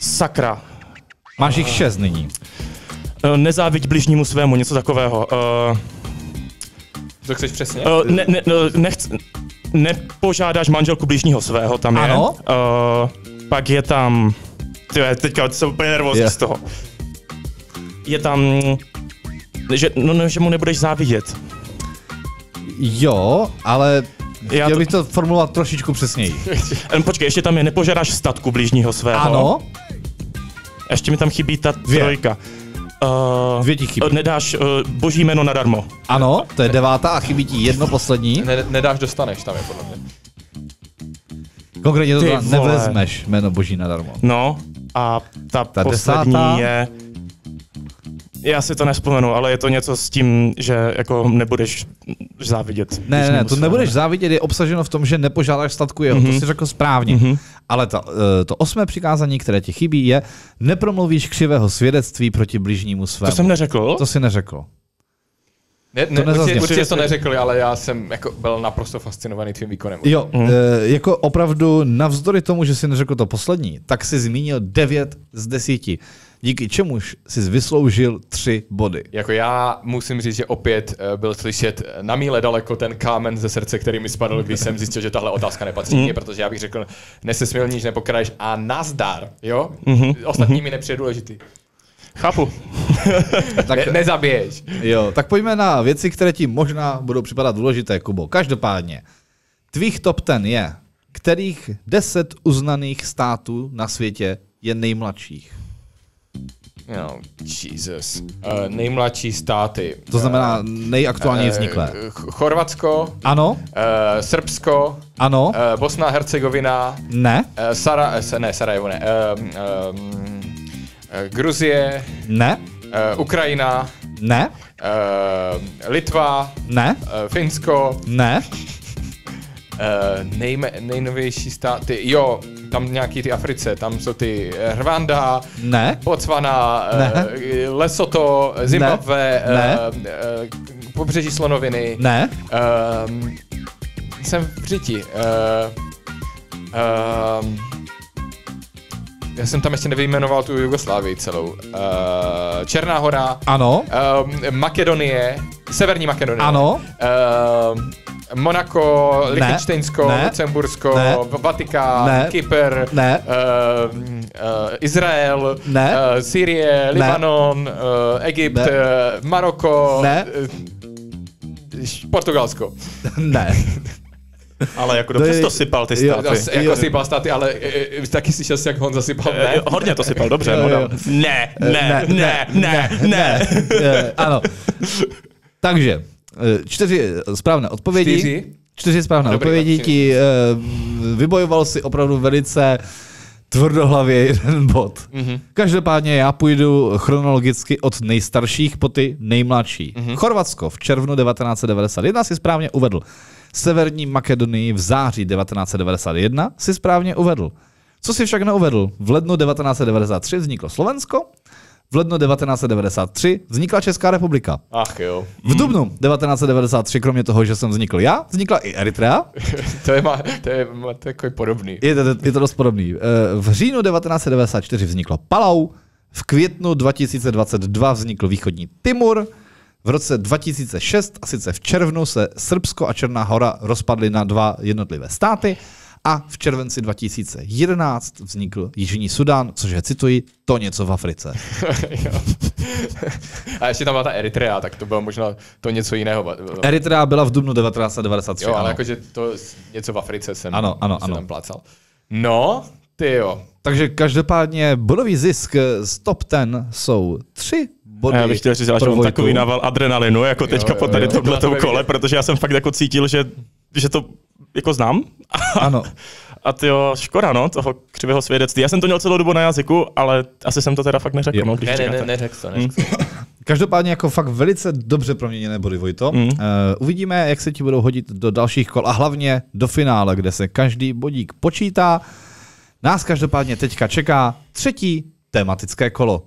sakra. Máš jich šest nyní. Uh, nezáviď bližnímu svému, něco takového. Uh, to chceš přesně? Uh, ne, ne, nechc, nepožádáš manželku blížního svého, tam je. Ano. Uh, pak je tam... ty teďka jsem úplně nervózní yeah. z toho. Je tam... Že, no, no, že mu nebudeš závidět. Jo, ale já to... bych to formulovat trošičku přesněji. Počkej, ještě tam je nepožádáš statku blížního svého. Ano. Ještě mi tam chybí ta trojka. Yeah. Uh, Dvě ti chybí. Eh, nedáš uh, boží jméno nadarmo. Ano, to je devátá a chybí ti jedno poslední. Ne, nedáš, dostaneš, tam je podle mě. Konkrétně to nevezmeš jméno boží nadarmo. No, a ta, ta poslední desátá. je já si to nespomenu, ale je to něco s tím, že jako nebudeš závidět. Ne, ne, to nebudeš ne. závidět, je obsaženo v tom, že nepožádáš statku jeho, mm-hmm. to mhm. si řekl správně. Mm-hmm. Ale to, eh, to osmé přikázání, které ti chybí, je nepromluvíš křivého svědectví proti bližnímu svému. To jsem neřekl? To si neřekl. Ne, ne, to určitě, určitě to neřekli, ale já jsem jako byl naprosto fascinovaný tvým výkonem. Jo, mm. e, jako opravdu navzdory tomu, že jsi neřekl to poslední, tak si zmínil 9 z 10 díky čemuž si vysloužil tři body. Jako já musím říct, že opět eh, byl slyšet eh, na míle daleko ten kámen ze srdce, který mi spadl, když jsem zjistil, že tahle otázka nepatří mm. protože já bych řekl, nesesmil níž nepokraješ a nazdar, jo? Mm-hmm. Ostatní mm-hmm. mi nepřijde důležitý. Chápu. tak, ne, nezabiješ. Jo, tak pojďme na věci, které ti možná budou připadat důležité, Kubo. Každopádně, tvých top ten je, kterých deset uznaných států na světě je nejmladších? No, Jesus. Uh, nejmladší státy. To znamená eh, nejaktuálně eh, vzniklé. Chorvatsko. Ano. Uh, Srbsko. Ano. Uh, Bosna Hercegovina. Ne. Uh, Sara, uh, ne, Sarajevo ne. Uh, uh, uh, Gruzie. Ne. Uh, Ukrajina. Ne. Uh, Litva. Ne. Uh, Finsko. Ne. Uh, nejme, nejnovější státy, jo, tam nějaký ty Africe, tam jsou ty eh, Rwanda, ne. Botswana, eh, ne. Uh, Lesoto, Zimbabwe, ne. Ne. Uh, uh, pobřeží slonoviny. Ne. Uh, jsem v Břiti. Uh, uh, já jsem tam ještě nevyjmenoval tu Jugoslávii celou. Uh, Černá hora. Ano. Uh, Makedonie. Severní Makedonie. Ano. Uh, Monako, Lichtensteinsko, Lucembursko, Vatikán, Kypr, ne, uh, uh, Izrael, ne, uh, eh, Syrie, ne, Libanon, uh, Egypt, ne, uh, Maroko, ne, uh, Portugalsko. Ne. Ale jako dobře to sypal ty státy. Jo, jako jo. sypal státy, ale e, taky slyšel jsi, jak on sypal. Ne? hodně to sypal, dobře. Jo, no jo. Ne, ne, ne, ne, ne, ne. ne. ne. ano. Takže, Eh, čtyři eh, správné odpovědi. Čtyři? Čtyři správné Dobrý, odpovědi. Ti, eh, vybojoval si opravdu velice tvrdohlavě jeden bod. Mm-hmm. Každopádně já půjdu chronologicky od nejstarších po ty nejmladší. Mm-hmm. Chorvatsko v červnu 1991 si správně uvedl. Severní Makedonii v září 1991 si správně uvedl. Co si však neuvedl? V lednu 1993 vzniklo Slovensko, v lednu 1993 vznikla Česká republika. Ach jo. V dubnu 1993, kromě toho, že jsem vznikl já, vznikla i Eritrea. to, je, má, to, je, má, to je jako podobný. Je to, je to dost podobný. Eh, v říjnu 1994 vzniklo Palau, v květnu 2022 vznikl východní Timur, v roce 2006, a sice v červnu, se Srbsko a Černá hora rozpadly na dva jednotlivé státy a v červenci 2011 vznikl Jižní Sudan, což je, cituji, to něco v Africe. a ještě tam byla ta Eritrea, tak to bylo možná to něco jiného. Eritrea byla v dubnu 1993. Jo, ale jakože to něco v Africe jsem, ano, ano, jsem ano. tam plácal. No, ty jo. Takže každopádně bodový zisk z top 10 jsou tři body. já bych chtěl říct, že mám takový naval adrenalinu, jako teďka jo, jo, po tady tohle kole, protože já jsem fakt jako cítil, že že to jako znám. Ano. A ty jo, škoda, no, toho křivého svědectví. Já jsem to měl celou dobu na jazyku, ale asi jsem to teda fakt neřekl. Jo. No, když ne, ne, ne, neřekl to, hm. neřekl to. Každopádně jako fakt velice dobře proměněné body, Vojto. Mm. Uh, uvidíme, jak se ti budou hodit do dalších kol a hlavně do finále, kde se každý bodík počítá. Nás každopádně teďka čeká třetí tematické kolo.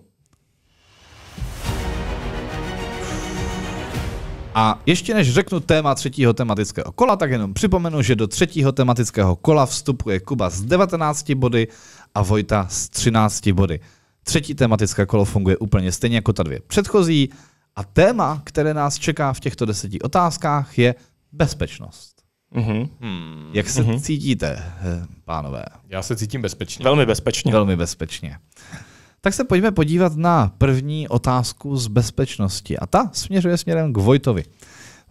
A ještě než řeknu téma třetího tematického kola, tak jenom připomenu, že do třetího tematického kola vstupuje Kuba s 19 body a Vojta s 13 body. Třetí tematické kolo funguje úplně stejně jako ta dvě předchozí a téma, které nás čeká v těchto deseti otázkách, je bezpečnost. Mm-hmm. Jak se mm-hmm. cítíte, eh, pánové? Já se cítím bezpečně. Velmi bezpečně. Velmi bezpečně. Tak se pojďme podívat na první otázku z bezpečnosti a ta směřuje směrem k Vojtovi.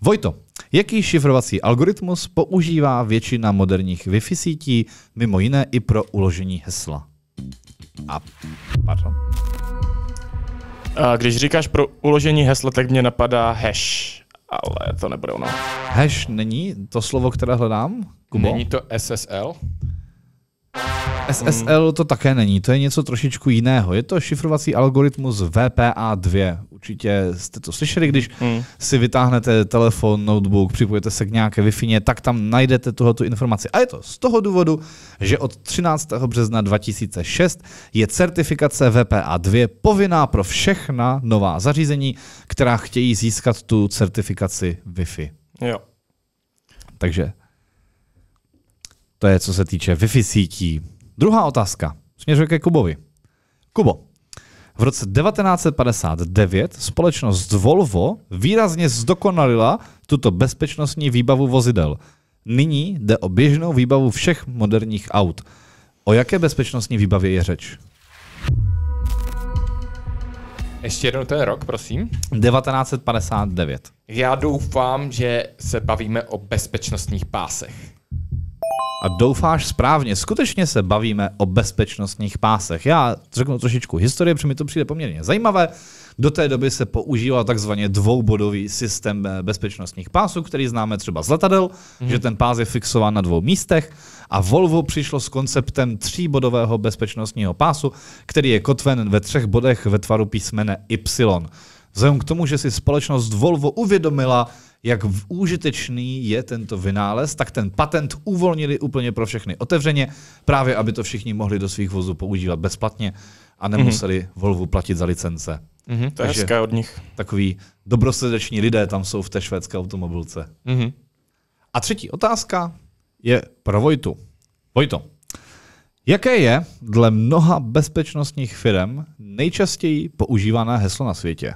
Vojto, jaký šifrovací algoritmus používá většina moderních Wi-Fi sítí, mimo jiné i pro uložení hesla? A, pardon. A když říkáš pro uložení hesla, tak mě napadá hash, ale to nebude ono. Hash není to slovo, které hledám? Kubo? Není to SSL? SSL to také není, to je něco trošičku jiného. Je to šifrovací algoritmus VPA2. Určitě jste to slyšeli, když hmm. si vytáhnete telefon, notebook, připojíte se k nějaké wi tak tam najdete tuhoto informaci. A je to z toho důvodu, že od 13. března 2006 je certifikace VPA2 povinná pro všechna nová zařízení, která chtějí získat tu certifikaci Wi-Fi. Jo. Takže to je, co se týče Wi-Fi sítí. Druhá otázka směřuje ke Kubovi. Kubo, v roce 1959 společnost Volvo výrazně zdokonalila tuto bezpečnostní výbavu vozidel. Nyní jde o běžnou výbavu všech moderních aut. O jaké bezpečnostní výbavě je řeč? Ještě jednou ten rok, prosím. 1959. Já doufám, že se bavíme o bezpečnostních pásech a doufáš správně. Skutečně se bavíme o bezpečnostních pásech. Já řeknu trošičku historie, protože mi to přijde poměrně zajímavé. Do té doby se používal takzvaně dvoubodový systém eh, bezpečnostních pásů, který známe třeba z letadel, mm-hmm. že ten pás je fixován na dvou místech a Volvo přišlo s konceptem tříbodového bezpečnostního pásu, který je kotven ve třech bodech ve tvaru písmene Y. Vzhledem k tomu, že si společnost Volvo uvědomila, jak užitečný je tento vynález, tak ten patent uvolnili úplně pro všechny otevřeně, právě aby to všichni mohli do svých vozů používat bezplatně a nemuseli mm-hmm. Volvo platit za licence. Mm-hmm. To je od nich. Takový dobrosrdeční lidé tam jsou v té švédské automobilce. Mm-hmm. A třetí otázka je pro Vojtu. Vojto, jaké je dle mnoha bezpečnostních firm nejčastěji používané heslo na světě?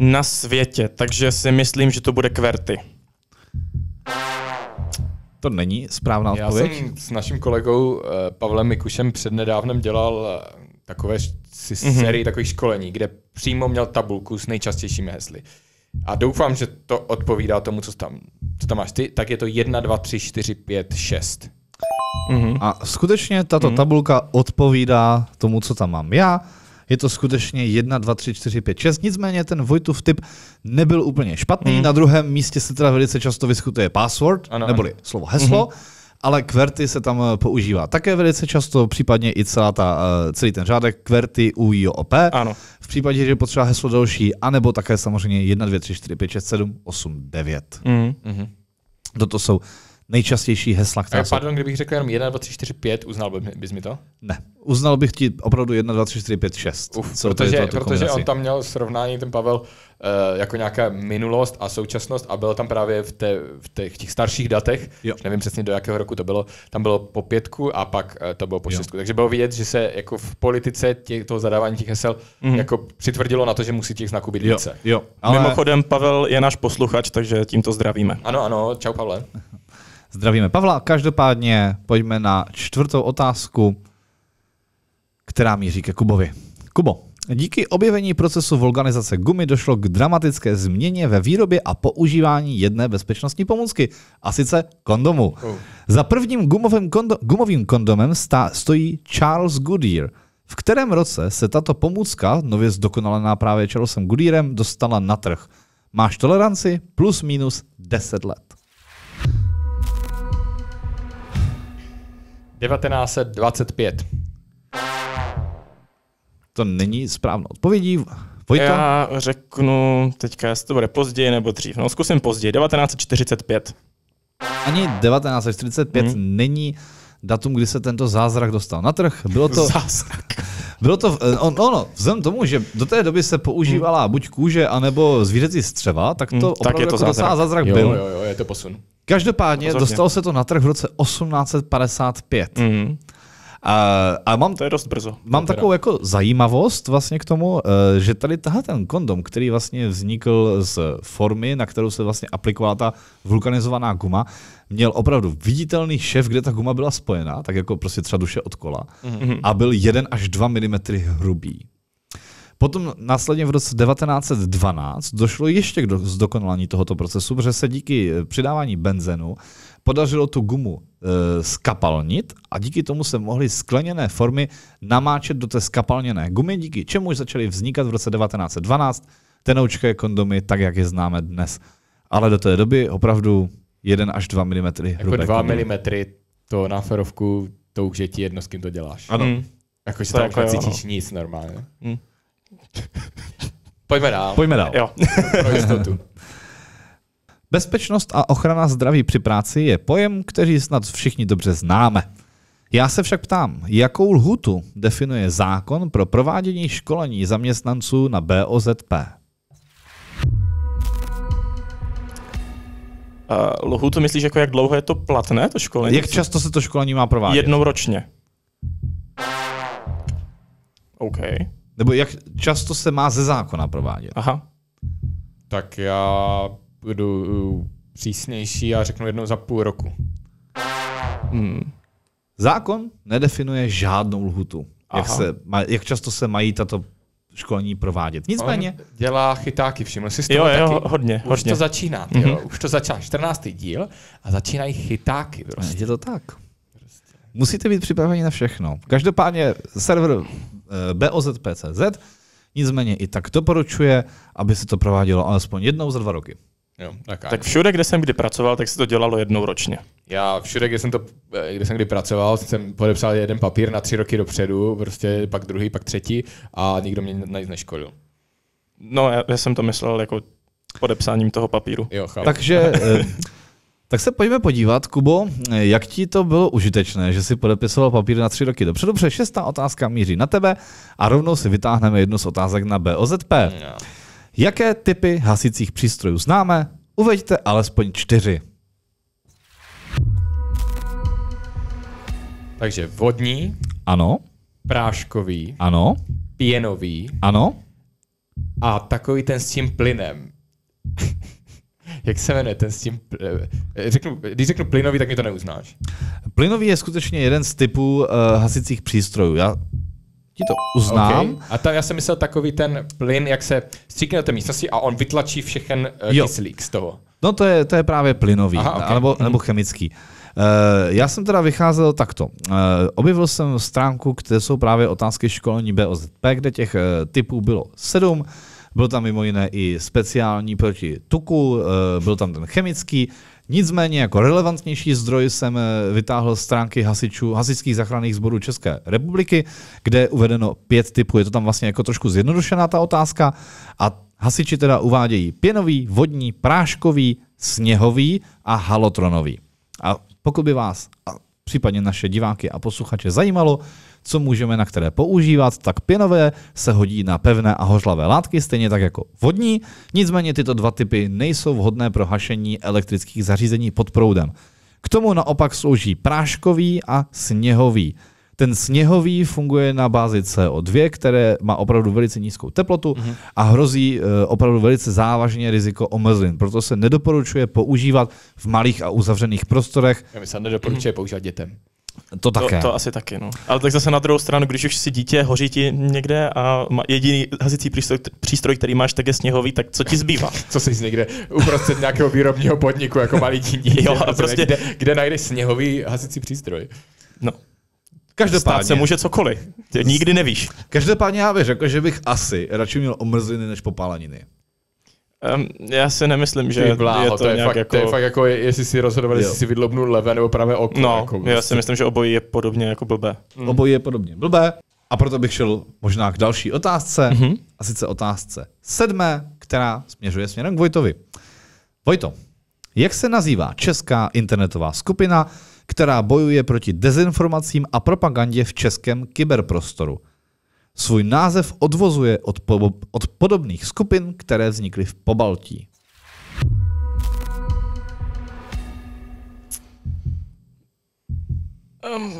na světě, takže si myslím, že to bude kverty. To není správná odpověď. Já jsem s naším kolegou eh, Pavlem Mikušem přednedávnem dělal eh, takové mhm. sérii mm-hmm. takových školení, kde přímo měl tabulku s nejčastějšími hesly. A doufám, že to odpovídá tomu, co tam, co tam máš ty, tak je to 1, 2, 3, 4, 5, 6. Mm-hmm. A skutečně tato mm-hmm. tabulka odpovídá tomu, co tam mám já. Je to skutečně 1, 2, 3, 4, 5, 6. Nicméně ten Vojtův typ nebyl úplně špatný. Mm. Na druhém místě se teda velice často vyskutuje password, ano, neboli ano. slovo heslo. mm Hmm ale kverty se tam eh, používá také velice často, případně i celá ta, eh, celý ten řádek kverty u IOP. Ano. V případě, že potřeba heslo další, anebo také samozřejmě 1, 2, 3, 4, 5, 6, 7, 8, 9. Mm-hmm. Toto jsou nejčastější hesla, které. jsou. Eh, pardon, kdybych řekl jenom 1, 2, 3, 4, 5, uznal by, bys mi to? Ne, uznal bych ti opravdu 1, 2, 3, 4, 5, 6. Uf, co protože, to je to, protože on tam měl srovnání, ten Pavel, uh, jako nějaká minulost a současnost a byl tam právě v, té, v těch, těch starších datech, jo. Už nevím přesně do jakého roku to bylo, tam bylo po pětku a pak eh, to bylo po jo. šestku. Takže bylo vidět, že se jako v politice těch, toho zadávání těch hesel mm. jako přitvrdilo na to, že musí těch znaků být jo. více. Jo. Ale... Mimochodem, Pavel je náš posluchač, takže tímto zdravíme. Ano, ano, čau Pavle. Zdravíme Pavla. Každopádně pojďme na čtvrtou otázku, která míří ke Kubovi. Kubo, díky objevení procesu vulkanizace gumy došlo k dramatické změně ve výrobě a používání jedné bezpečnostní pomůcky, a sice kondomu. Oh. Za prvním gumovým, kondo- gumovým kondomem stá- stojí Charles Goodyear. V kterém roce se tato pomůcka, nově zdokonalená právě Charlesem Goodyearem, dostala na trh? Máš toleranci plus minus 10 let. 1925. To není správná odpovědí. Vojta? Já řeknu teďka, jestli to bude později nebo dřív. No, zkusím později. 1945. Ani 1945 hmm. není datum, kdy se tento zázrak dostal na trh. Bylo to... zázrak. Bylo to, eh, on, no. vzhledem tomu, že do té doby se používala mhm. buď kůže, anebo zvířecí střeva, tak to hmm, opravdu tak je to jako zázrak, zázrak jo, byl. Jo, jo, je to posun. Každopádně Pozorně. dostalo se to na trh v roce 1855. Mm-hmm. A, a mám, to je dost brzo. Mám teda. takovou jako zajímavost vlastně k tomu, eh, že tady tahle ten kondom, který vlastně vznikl z formy, na kterou se vlastně aplikovala ta vulkanizovaná guma, měl opravdu viditelný šev, kde ta guma byla spojená, tak jako prostě třeba duše od kola, mm-hmm. a byl 1 až 2 mm hrubý. Potom následně v roce 1912 došlo ještě k zdokonalení tohoto procesu, protože se díky eh, přidávání benzenu podařilo tu gumu e, eh, skapalnit a díky tomu se mohly skleněné formy namáčet do té skapalněné gumy, díky čemuž začaly vznikat v roce 1912 tenoučké kondomy, tak jak je známe dnes. Ale do té doby opravdu 1 až 2 mm. Jako 2 mm to na ferovku, to už je ti jedno, s kým to děláš. Ano. Mm. Jako, tam jako cítíš no. nic normálně. Hmm. Pojďme dál. Pojďme dál. Jo. Bezpečnost a ochrana zdraví při práci je pojem, který snad všichni dobře známe. Já se však ptám, jakou lhutu definuje zákon pro provádění školení zaměstnanců na BOZP? Uh, eh, lhutu myslíš, jako jak dlouho je to platné, to školení? Jak často se to školení má provádět? Jednou ročně. OK. Nebo jak často se má ze zákona provádět? Aha. Tak já budu uh, přísnější a řeknu jednou za půl roku. Hmm. Zákon nedefinuje žádnou lhutu, Aha. jak, se, jak často se mají tato školní provádět. Nicméně. On dělá chytáky, všiml jsi jo, jo, taky? hodně, Už hodně. to začíná, mm-hmm. jo. Mhm. Už to začíná 14. díl a začínají chytáky. Prostě. Je to tak. Musíte být připraveni na všechno. Každopádně server eh, BOZPCZ nicméně i tak doporučuje, aby se to provádělo alespoň jednou za dva roky. Jo, tak, tak všude, kde jsem kdy pracoval, tak se to dělalo jednou ročně. Já všude, kde jsem, to, eh, kde jsem kdy pracoval, jsem podepsal jeden papír na tři roky dopředu, prostě pak druhý, pak třetí a nikdo mě na nic neškolil. No, já, já jsem to myslel jako podepsáním toho papíru. Jo, chápu. Takže eh, Tak se pojďme podívat, Kubo, jak ti to bylo užitečné, že si podepisoval papír na tři roky dopředu, protože šestá otázka míří na tebe a rovnou si vytáhneme jednu z otázek na BOZP. Jaké typy hasicích přístrojů známe? Uveďte alespoň čtyři. Takže vodní. Ano. Práškový. Ano. Pěnový. Ano. A takový ten s tím plynem jak se jmenuje ten s tím, eh, řeknu, když řeknu plynový, tak mi to neuznáš. Plynový je skutečně jeden z typů uh, eh, hasicích přístrojů. Já ti to uznám. Okay. A tam já jsem myslel takový ten plyn, jak se stříkne do té místnosti a on vytlačí všechen uh, kyslík z toho. No to je, to je právě plynový, Aha, okay. nebo, mhm. nebo chemický. Uh, já jsem teda vycházel takto. Uh, objevil jsem stránku, kde jsou právě otázky školní BOZP, kde těch uh, typů bylo sedm. Byl tam mimo jiné i speciální proti tuku, eh, byl tam ten chemický. Nicméně jako relevantnější zdroj jsem eh, vytáhl stránky hasičů, hasičských zachranných sborů České republiky, kde je uvedeno pět typů. Je to tam vlastně jako trošku zjednodušená ta otázka a hasiči teda uvádějí pěnový, vodní, práškový, sněhový a halotronový. A pokud by vás, a případně naše diváky a posluchače zajímalo, co můžeme na které používat, tak pěnové se hodí na pevné a hořlavé látky, stejně tak jako vodní. Nicméně tyto dva typy nejsou vhodné pro hašení elektrických zařízení pod proudem. K tomu naopak slouží práškový a sněhový. Ten sněhový funguje na bázi CO2, které má opravdu velice nízkou teplotu mm-hmm. a hrozí e, opravdu velice závažně riziko omrzlin. Proto se nedoporučuje používat v malých a uzavřených prostorech. Já se nedoporučuje používat dětem. To také. To, to asi taky, no. Ale tak zase na druhou stranu, když už si dítě hoří ti někde a jediný hazicí přístroj, přístroj, který máš, tak je sněhový, tak co ti zbývá? co jsi někde uprostřed nějakého výrobního podniku jako malý dítě? jo, a prostě... Kde, kde najdeš sněhový hazicí přístroj? No. Každopádně. Stát se může cokoliv. nikdy nevíš. Každopádně já bych řekl, že bych asi radši měl omrzliny než popáleniny. Um, já si nemyslím, že bláho, je to, to je, nějak fakt, jako... to je jako- fakt jako, jestli si rozhodovali, jestli si vydlobnu levé nebo pravé okno. No, jako, já prostě. si myslím, že obojí je podobně jako blbé. Mm. Obojí je podobně blbé. A proto bych šel možná k další otázce, mm-hmm. a sice otázce sedmé, která směřuje směrem k Vojtovi. Vojto, jak se nazývá česká internetová skupina, která bojuje proti dezinformacím a propagandě v českém kyberprostoru? Svůj název odvozuje od, po, od podobných skupin, které vznikly v Pobaltí. Um,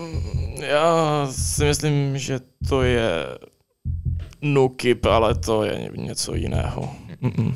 já si myslím, že to je Nukip, ale to je něco jiného. Mm-mm.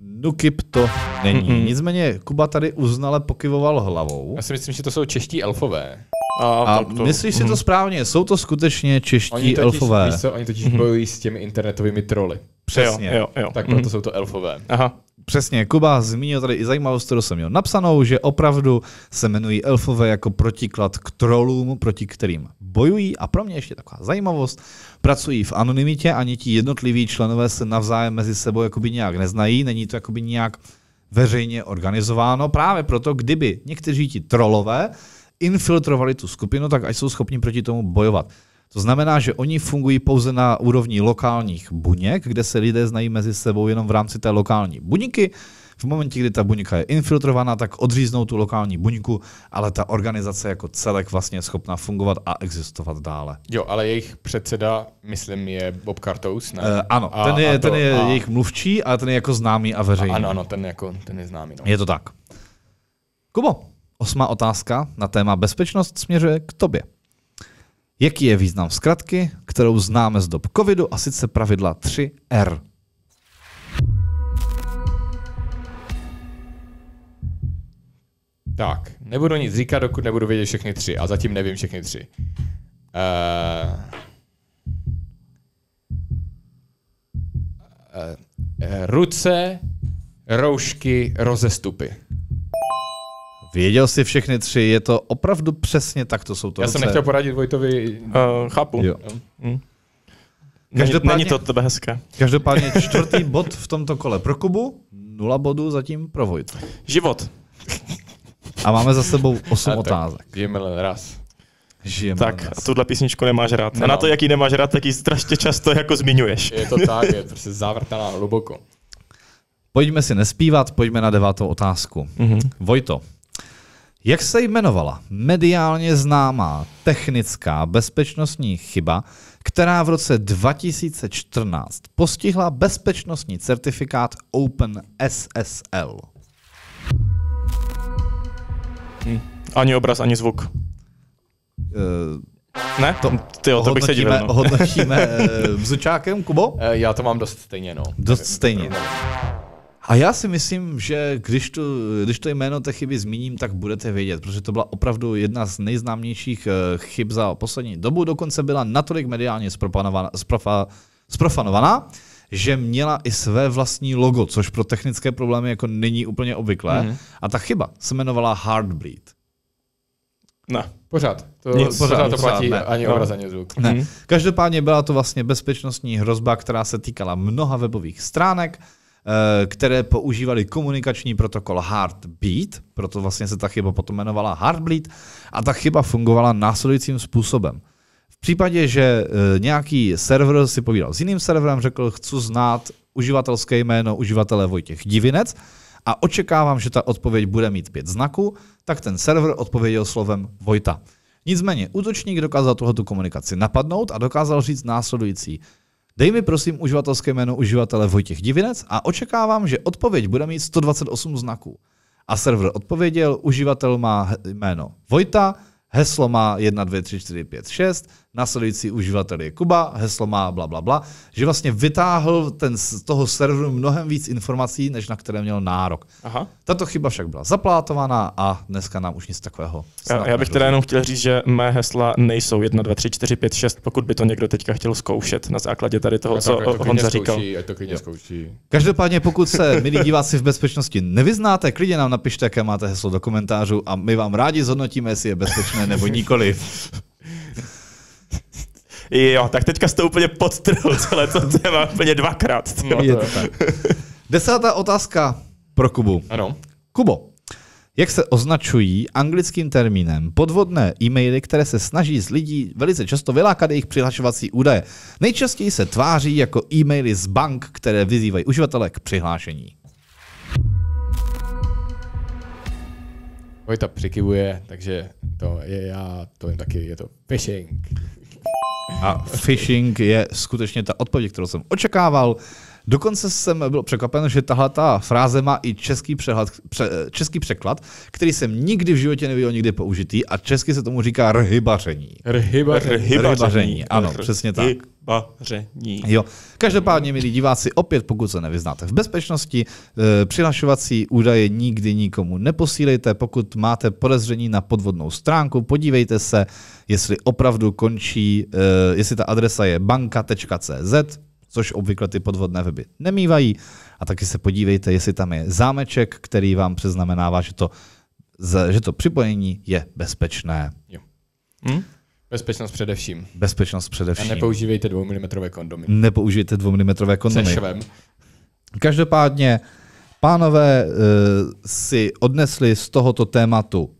Nukip to není. Mm-mm. Nicméně Kuba tady uznale pokyvoval hlavou. Já si myslím, že to jsou čeští elfové. A, a to, myslíš si to mhm. správně, jsou to skutečně čeští oni totiž, elfové. Víš co, oni totiž mhm. bojují s těmi internetovými troly. Přesně. Jo, jo, jo. Tak proto mhm. jsou to elfové. Aha. Přesně, Kuba zmínil tady i zajímavost, kterou jsem měl napsanou, že opravdu se jmenují elfové jako protiklad k trolům, proti kterým bojují. A pro mě ještě taková zajímavost, pracují v anonymitě, ani ti jednotliví členové se navzájem mezi sebou jakoby nějak neznají, není to jakoby nějak veřejně organizováno. Právě proto, kdyby někteří ti trolové infiltrovali tu skupinu, tak ať jsou schopni proti tomu bojovat. To znamená, že oni fungují pouze na úrovni lokálních buněk, kde se lidé znají mezi sebou jenom v rámci té lokální buňky. V momentě, kdy ta buňka je infiltrovaná, tak odříznou tu lokální buňku, ale ta organizace jako celek vlastně je schopná fungovat a existovat dále. Jo, ale jejich předseda, myslím, je Bob Cartous, ne? E, ano, a, ten je, a to, ten je a... jejich mluvčí a ten je jako známý a veřejný. A ano, ano, ten, jako, ten je známý. No. Je to tak. Kubo, Osmá otázka na téma bezpečnost směřuje k tobě. Jaký je význam zkratky, kterou známe z dob covidu a sice pravidla 3R? Tak, nebudu nic říkat, dokud nebudu vědět všechny tři a zatím nevím všechny tři. Uh, uh, ruce, roušky, rozestupy. Věděl jsi všechny tři, je to opravdu přesně tak, to jsou to. Já ruce. jsem nechtěl poradit Vojtovi, uh, chápu. Jo. Mm. Každopádně, Není to od tebe hezké. Každopádně čtvrtý bod v tomto kole pro Kubu, nula bodů zatím pro Vojtu. Život. A máme za sebou osm otázek. Žijeme raz. Žijeme tak, a tuhle písničku nemáš rád. Nemám. A na to, jaký nemáš rád, tak ji strašně často jako zmiňuješ. Je to tak, je prostě zavrtaná hluboko. Pojďme si nespívat, pojďme na devátou otázku. Mm-hmm. Vojto, jak se jmenovala mediálně známá technická bezpečnostní chyba, která v roce 2014 postihla bezpečnostní certifikát Open SSL? Hm. Ani obraz, ani zvuk. Uh, ne? To, tyjo, to bych se divil. No. Hodnotíme Bzučákem, eh, Kubo? Eh, já to mám dost stejně, no. Dost stejně. A já si myslím, že když, tu, když to jméno té chyby zmíním, tak budete vědět, protože to byla opravdu jedna z nejznámějších eh, chyb za poslední dobu. Dokonce byla natolik mediálně zprofanovaná, zprofa, zprofanovaná že měla i své vlastní logo, což pro technické problémy jako není úplně obvyklé. Mm. A ta chyba se jmenovala Heartbleed. Ne, pořád. To, nic, pořád, pořád to platí ne, ani no. obrazeně zvuk. Ne. Mhm. Každopádně byla to vlastně bezpečnostní hrozba, která se týkala mnoha webových stránek Eh, které používali komunikační protokol Heartbeat, proto vlastně se ta chyba potom jmenovala Heartbleed, a ta chyba fungovala následujícím způsobem. V případě, že eh, nějaký server si povídal s jiným serverem, řekl, chci znát uživatelské jméno uživatele Vojtěch Divinec a očekávám, že ta odpověď bude mít pět znaků, tak ten server odpověděl slovem Vojta. Nicméně útočník dokázal tuhoto komunikaci napadnout a dokázal říct následující. Dej mi prosím uživatelské jméno uživatele Vojtěch Divinec a očekávám, že odpověď bude mít 128 znaků. A server odpověděl, uživatel má jméno Vojta, heslo má 1, 2, 3, 4, 5, 6, následující uživatel je Kuba, heslo má bla, bla, bla, že vlastně vytáhl ten, z toho serveru mnohem víc informací, než na které měl nárok. Aha. Tato chyba však byla zaplátovaná a dneska nám už nic takového. Já, já bych teda jenom chtěl říct, že mé hesla nejsou 1, 2, 3, 4, 5, 6, pokud by to někdo teďka chtěl zkoušet na základě tady toho, co tak, to Honza říkal. Zkouší, to klidně zkouší. Každopádně, pokud se, milí diváci, v bezpečnosti nevyznáte, klidně nám napište, jaké máte heslo do komentářů a my vám rádi zhodnotíme, jestli je bezpečné nebo nikoliv. Jo, tak teďka jste úplně podtrhl celé to téma úplně dvakrát. No, je to tak. Desátá otázka pro Kubu. Ano. Kubo, jak se označují anglickým termínem podvodné e-maily, které se snaží z lidí velice často vylákat jejich přihlašovací údaje. Nejčastěji se tváří jako e-maily z bank, které vyzývají uživatele k přihlášení. Vojta přikivuje, takže to je já, to je taky, je to phishing. A phishing je skutečně ta odpověď, kterou jsem očekával. Dokonce jsem byl překvapen, že tahle ta fráze má i český, přehlad, pře, český překlad, který jsem nikdy v životě neviděl nikdy použitý a česky se tomu říká rhybaření. Rhybaření. Rhybaření, ano, přesně tak. Jo. Každopádně, milí diváci, opět pokud se nevyznáte v bezpečnosti, eh, přihlašovací údaje nikdy nikomu neposílejte. Pokud máte podezření na podvodnou stránku, podívejte se, jestli opravdu končí, eh, jestli ta adresa je banka.cz, což obvykle ty podvodné weby nemývají. A taky se podívejte, jestli tam je zámeček, který vám přeznamenává, že to, že to připojení je bezpečné. Jo. Hm? Bezpečnost především. Bezpečnost především. A nepoužívejte 2 mm kondomy. Nepoužívejte 2 mm kondomy. Se švem. Každopádně, pánové uh, si odnesli z tohoto tématu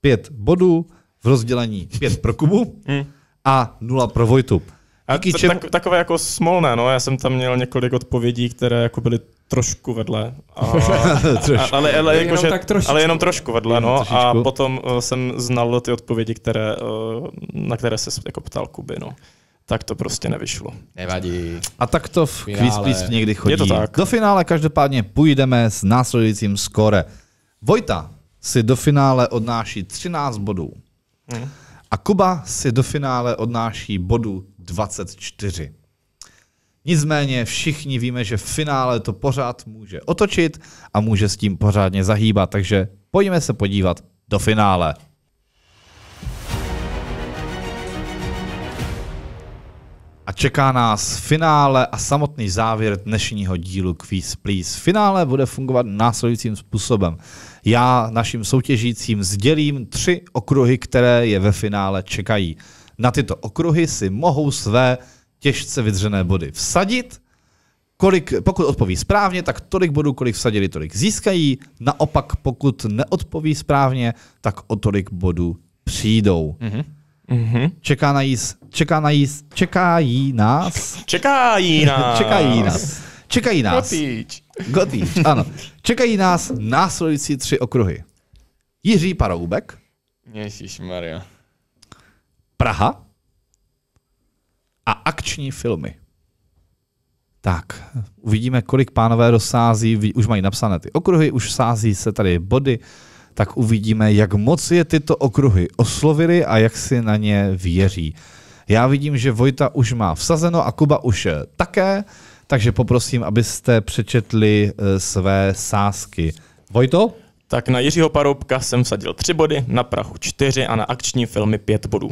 pět bodů v rozdělení pět pro Kubu hmm. a nula pro Vojtu. A čemu... tak, takové jako smolné, no, já jsem tam měl několik odpovědí, které jako byly trošku vedle. A, trošku. ale, ale, jako, jenom že, tak trošku. ale jenom trošku vedle. No, jenom no, trošičku. a potom uh, jsem znal ty odpovědi, které, uh, na které se jako ptal Kuby. No. Tak to prostě nevyšlo. Nevadí. A tak to v Quiz Please někdy chodí. Je to tak. Do finále každopádně půjdeme s následujícím skore. Vojta si do finále odnáší 13 bodů. Hmm. A Kuba si do finále odnáší bodu 24. Nicméně všichni víme, že v finále to pořád může otočit a může s tím pořádně zahýbat, takže pojďme se podívat do finále. A čeká nás finále a samotný závěr dnešního dílu Quiz Please. Finále bude fungovat následujícím způsobem. Já našim soutěžícím sdělím tři okruhy, které je ve finále čekají. Na tyto okruhy si mohou své těžce vydřené body vsadit. Kolik, pokud odpoví správně, tak tolik bodů, kolik vsadili, tolik získají. Naopak, pokud neodpoví správně, tak o tolik bodů přijdou. Mm-hmm. Čeká na jíz, čeká na jíz, čekají nás. Čekají nás. čekají nás. Čekají nás. Gotíč. Gotíč, ano. Čekají nás následující tři okruhy. Jiří Paroubek. Ježíš Maria. Praha a akční filmy. Tak, uvidíme, kolik pánové dosází. už mají napsané ty okruhy, už sází se tady body, tak uvidíme, jak moc je tyto okruhy oslovili a jak si na ně věří. Já vidím, že Vojta už má vsazeno a Kuba už eh, také, takže poprosím, abyste přečetli eh, své sázky. Vojto? Tak na Jiřího Paroubka jsem vsadil tři body, na Prahu čtyři a na akční filmy pět bodů.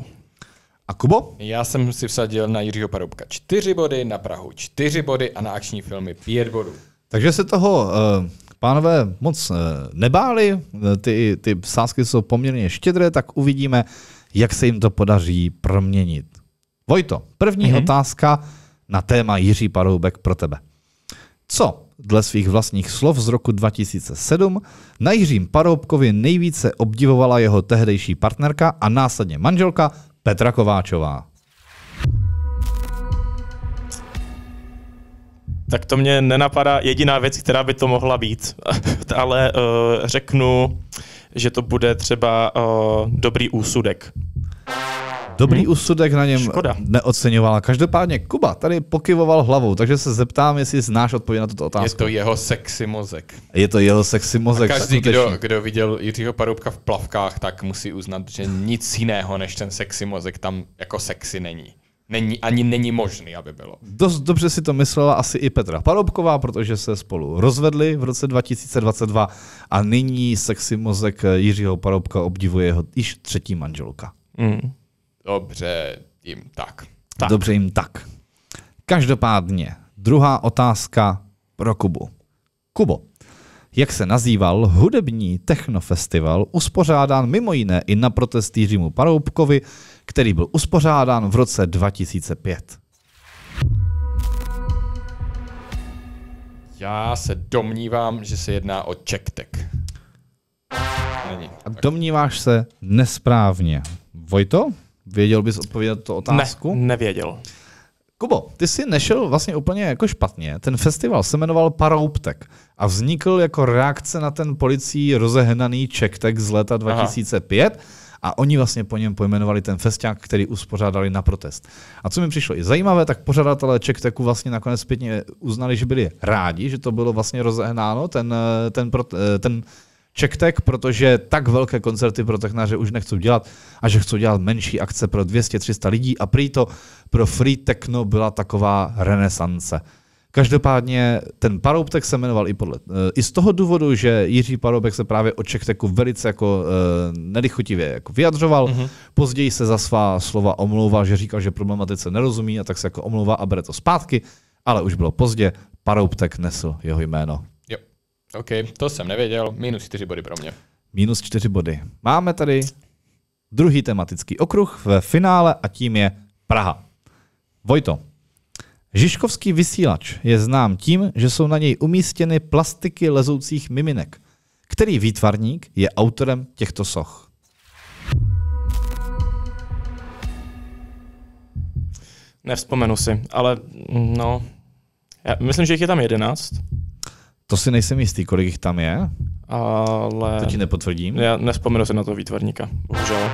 A Kubo? Já jsem si vsadil na Jiřího Paroubka 4 body, na Prahu 4 body a na akční filmy 5 bodů. Takže se toho uh, pánové moc uh, nebáli, eh, ty, ty sázky jsou poměrně štědré, tak uvidíme, jak se jim to podaří proměnit. Vojto, první mm-hmm. otázka na téma Jiří Paroubek pro tebe. Co dle svých vlastních slov z roku 2007 na Jiřím Paroubkovi nejvíce obdivovala jeho tehdejší partnerka a následně manželka Petra Kováčová. Tak to mě nenapadá jediná věc, která by to mohla být, ale uh, řeknu, že to bude třeba uh, dobrý úsudek. Dobrý hmm. úsudek na něm Škoda. neoceňoval. Každopádně Kuba tady pokyvoval hlavou, takže se zeptám, jestli znáš odpověď na tuto otázku. Je to jeho sexy mozek. Je to jeho sexy mozek. A každý, kdo, kdo viděl Jiřího Paroubka v plavkách, tak musí uznat, že nic jiného než ten sexy mozek tam jako sexy není není, ani není možný, aby bylo. Dost dobře si to myslela asi i Petra Paroubková, protože se spolu rozvedli v roce 2022 a nyní sexy mozek Jiřího Paroubka obdivuje jeho již třetí manželka. Mm. Dobře jim tak. tak. Dobře jim tak. Každopádně, druhá otázka pro Kubu. Kubo, jak se nazýval hudební technofestival uspořádán mimo jiné i na protest Jiřímu Paroubkovi, který byl uspořádán v roce 2005? Já se domnívám, že se jedná o Čektek. Není. A domníváš se nesprávně. Vojto? Věděl bys odpovědět to otázku? Ne, nevěděl. Kubo, ty jsi nešel vlastně úplně jako špatně. Ten festival se jmenoval Parouptek a vznikl jako reakce na ten policií rozehnaný Čektek z leta 2005 Aha. a oni vlastně po něm pojmenovali ten festiák, který uspořádali na protest. A co mi přišlo i zajímavé, tak pořadatelé Čekteku vlastně nakonec zpětně uznali, že byli rádi, že to bylo vlastně rozehnáno, ten, eh, ten, eh, ten, ten CzechTech, protože tak velké koncerty pro technáře už nechcou dělat a že chcou dělat menší akce pro 200-300 lidí a prý to pro free techno byla taková renesance. Každopádně ten Paroubek se jmenoval i, podle, eh, i z toho důvodu, že Jiří Paroubek se právě o Čekteku velice jako e, nelichotivě jako vyjadřoval. Mm-hmm. Později se za svá slova omlouval, že říkal, že problematice nerozumí a tak se jako omlouvá a bere to zpátky, ale už bylo pozdě. Paroubek nesl jeho jméno. OK, to jsem nevěděl. Minus čtyři body pro mě. Minus čtyři body. Máme tady druhý tematický okruh ve finále a tím je Praha. Vojto, Žižkovský vysílač je znám tím, že jsou na něj umístěny plastiky lezoucích miminek. Který výtvarník je autorem těchto soch? Nevzpomenu si, ale no, já myslím, že jich je tam jedenáct. To si nejsem jistý, kolik jich tam je. Ale... To ti nepotvrdím. Já nespomenu si na to výtvarníka, bohužel.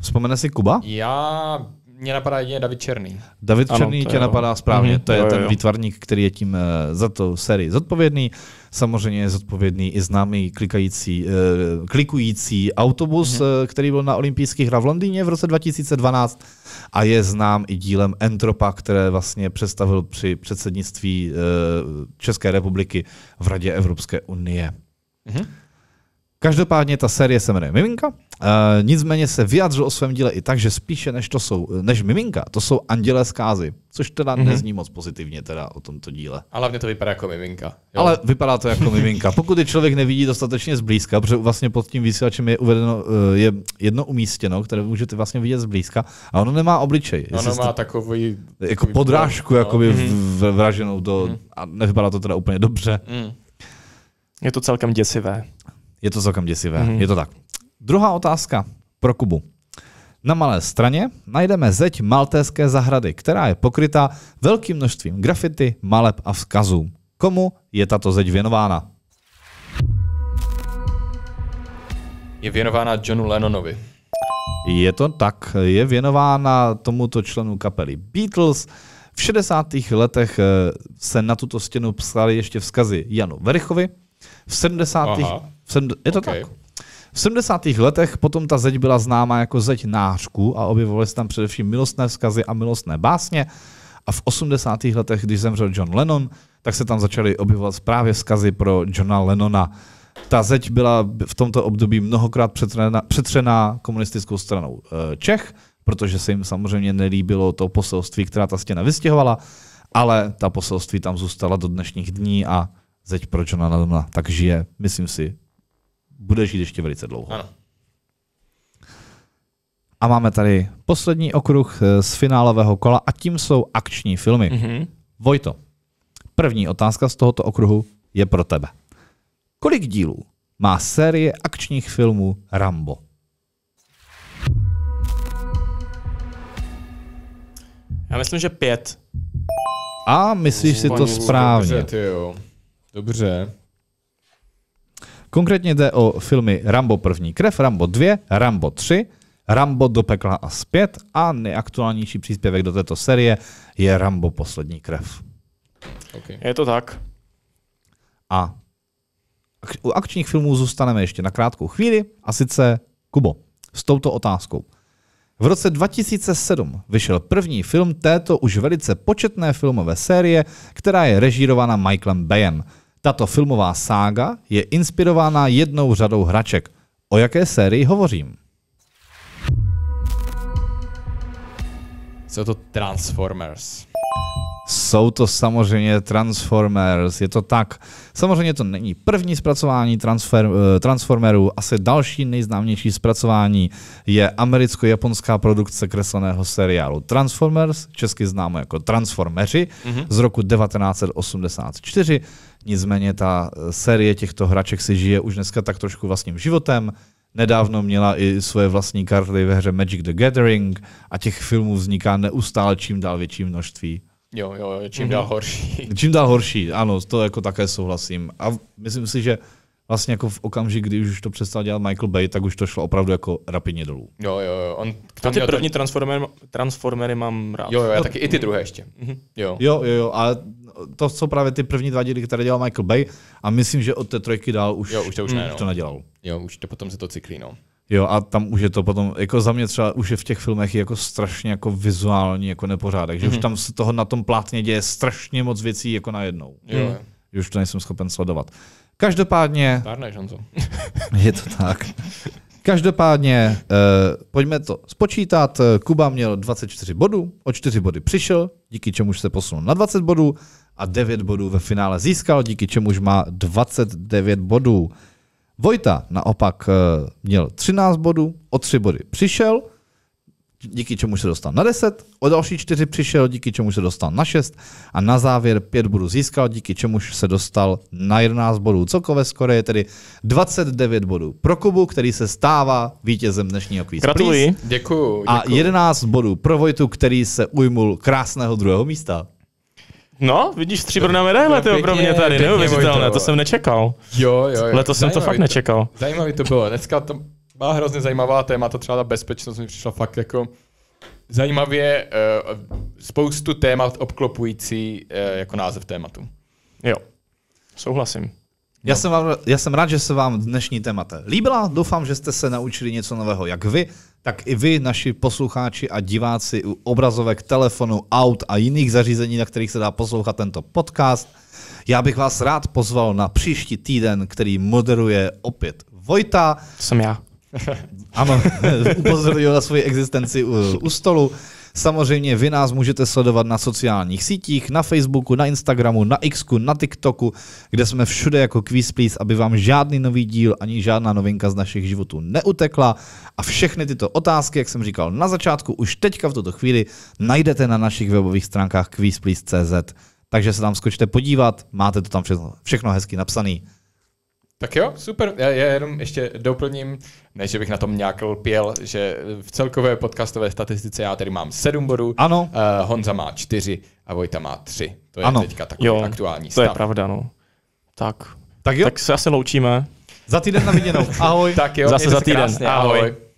Vzpomene si Kuba? Já mě napadá jedině David Černý. David ano, Černý tě jo. napadá správně, mm-hmm. to je jo, jo, ten výtvarník, který je tím eh, za to sérii zodpovědný samozřejmě je zodpovědný i známý klikající, eh, klikující autobus, mm-hmm. který byl na olympijských hrách v Londýně v roce 2012 a je znám i dílem Entropa, které vlastně představil při předsednictví eh, České republiky v Radě Evropské unie. Mm-hmm. Každopádně ta série se jmenuje Miminka. Eh, nicméně se vyjadřil o svém díle i tak, že spíše než to jsou, eh, než miminka, to jsou andělé zkázy, což teda mm-hmm. nezní moc pozitivně teda o tomto díle. Ale hlavně to vypadá jako miminka. Jo? Ale vypadá to jako miminka. Pokud je člověk nevidí dostatečně zblízka, protože vlastně pod tím vysílačem je uvedeno, eh, je jedno umístěno, které můžete vlastně vidět zblízka, a ono nemá obličej. Ono má takový... Jako podrážku, no. by mm-hmm. vraženou do... Mm-hmm. A nevypadá to teda úplně dobře. Mm. Je to celkem děsivé. Je to celkem děsivé, mm-hmm. je to tak. Druhá otázka pro Kubu. Na malé straně najdeme zeď maltéské zahrady, která je pokrytá velkým množstvím grafity, maleb a vzkazů. Komu je tato zeď věnována? Je věnována Johnu Lennonovi. Je to tak, je věnována tomuto členu kapely Beatles. V 60. letech eh, se na tuto stěnu psali ještě vzkazy Janu Verichovi. V 70. Aha. V je to okay. tak? V 70. letech potom ta zeď byla známá jako zeď nářku a objevovaly se tam především milostné vzkazy a milostné básně. A v 80. letech, když zemřel John Lennon, tak se tam začaly objevovat právě vzkazy pro Johna Lennona. Ta zeď byla v tomto období mnohokrát přetřená, přetřená komunistickou stranou eh, Čech, protože se jim samozřejmě nelíbilo to poselství, která ta stěna vystěhovala, ale ta poselství tam zůstala do dnešních dní a zeď pro Johna Lennona tak žije, myslím si, bude žít ještě velice dlouho. Ano. A máme tady poslední okruh eh, z finálového kola a tím jsou akční filmy. Mm-hmm. Vojto, první otázka z tohoto okruhu je pro tebe. Kolik dílů má série akčních filmů Rambo? Já myslím, že pět. A myslíš si to správně. Dobře, Dobře. Konkrétně jde o filmy Rambo první krev, Rambo 2, Rambo 3, Rambo do pekla a zpět a nejaktuálnější příspěvek do této série je Rambo poslední krev. Okay. Je to tak. A u akčních filmů zůstaneme ještě na krátkou chvíli a sice Kubo s touto otázkou. V roce 2007 vyšel první film této už velice početné filmové série, která je režírována Michaelem Bayem – tato filmová sága je inspirována jednou řadou hraček. O jaké sérii hovořím? Jsou to Transformers. Jsou to samozřejmě Transformers, je to tak. Samozřejmě to není první zpracování transfer, eh, Transformerů, asi další nejznámější zpracování je americko-japonská produkce kresleného seriálu Transformers, česky známo jako Transformeři, mm-hmm. z roku 1984. Nicméně ta eh, série těchto hraček si žije už dneska tak trošku vlastním životem. Nedávno měla i svoje vlastní karty ve hře Magic the Gathering a těch filmů vzniká neustále čím dál větší množství. Jo, jo, jo čím mhm. dál horší. čím dál horší, ano, to jako také souhlasím. A myslím si, že vlastně jako v okamžik, kdy už to přestal dělat Michael Bay, tak už to šlo opravdu jako rapidně dolů. Jo, jo, jo. On, to ty první ten... transformery, transformery mám rád. Jo, jo, já no, taky i ty druhé ještě. Mhm. Jo. jo, jo, jo. A to jsou právě ty první dva díly, které dělal Michael Bay a myslím, že od té trojky dál už, jo, už to, už ne, už mm. no. to nedělal. Jo, už to potom se to cyklí, no. Jo, a tam už je to potom, jako za mě třeba už je v těch filmech jako strašně jako vizuální jako nepořádek, že mm-hmm. už mhm. tam se toho na tom plátně děje strašně moc věcí jako najednou. Jo. Mm. Že už to nejsem schopen sledovat. Každopádně... Párneš, Honzo. je to tak. Každopádně, eh, pojďme to spočítat. Kuba měl 24 bodů, o 4 body přišel, díky čemuž se posunul na 20 bodů a 9 bodů ve finále získal, díky čemuž má 29 bodů. Vojta naopak eh, měl 13 bodů, o 3 body přišel, díky čemu se dostal na 10, o další 4 přišel, díky čemu se dostal na 6 a na závěr 5 bodů získal, díky čemu se dostal na 11 bodů. Celkové skore je tedy 29 bodů pro Kubu, který se stává vítězem dnešního kvízu. Gratuluji. Děkuju, děkuju. A 11 bodů pro Vojtu, který se ujmul krásného druhého místa. No, vidíš stříbrná medaile, to je pro mě tady, neuvěřitelné, to, to jsem nečekal. Jo, jo, jo. Letos jsem to fakt nečekal. zajímavý to bylo, dneska to má hrozně zajímavá To třeba ta bezpečnost mi přišla fakt jako zajímavě uh, spoustu témat obklopující uh, jako název tématu. Jo, souhlasím. Já jsem, vám, já jsem rád, že se vám dnešní témata líbila. Doufám, že jste se naučili něco nového, jak vy, tak i vy, naši poslucháči a diváci u obrazovek, telefonu, aut a jiných zařízení, na kterých se dá poslouchat tento podcast. Já bych vás rád pozval na příští týden, který moderuje opět Vojta. Jsem já. Ano, upozorňuji na svoji existenci u, u stolu. Samozřejmě vy nás můžete sledovat na sociálních sítích, na Facebooku, na Instagramu, na Xku, na TikToku, kde jsme všude jako Quiz Please, aby vám žádný nový díl ani žádná novinka z našich životů neutekla. A všechny tyto otázky, jak jsem říkal na začátku, už teďka v tuto chvíli najdete na našich webových stránkách quizplease.cz. Takže se tam skočte podívat, máte to tam všechno, všechno hezky napsané. Tak jo, super. Já, já jenom ještě doplním, ne, že bych na tom nějak lpěl, že v celkové podcastové statistice já tady mám sedm bodů, ano. Uh, Honza má čtyři a Vojta má tři. To je ano. teďka takový jo, aktuální to stav. to je pravda, no. Tak, tak, jo. tak se asi loučíme. Za týden na viděnou. Ahoj. tak jo, Zase za týden. Krásně. Ahoj. Ahoj.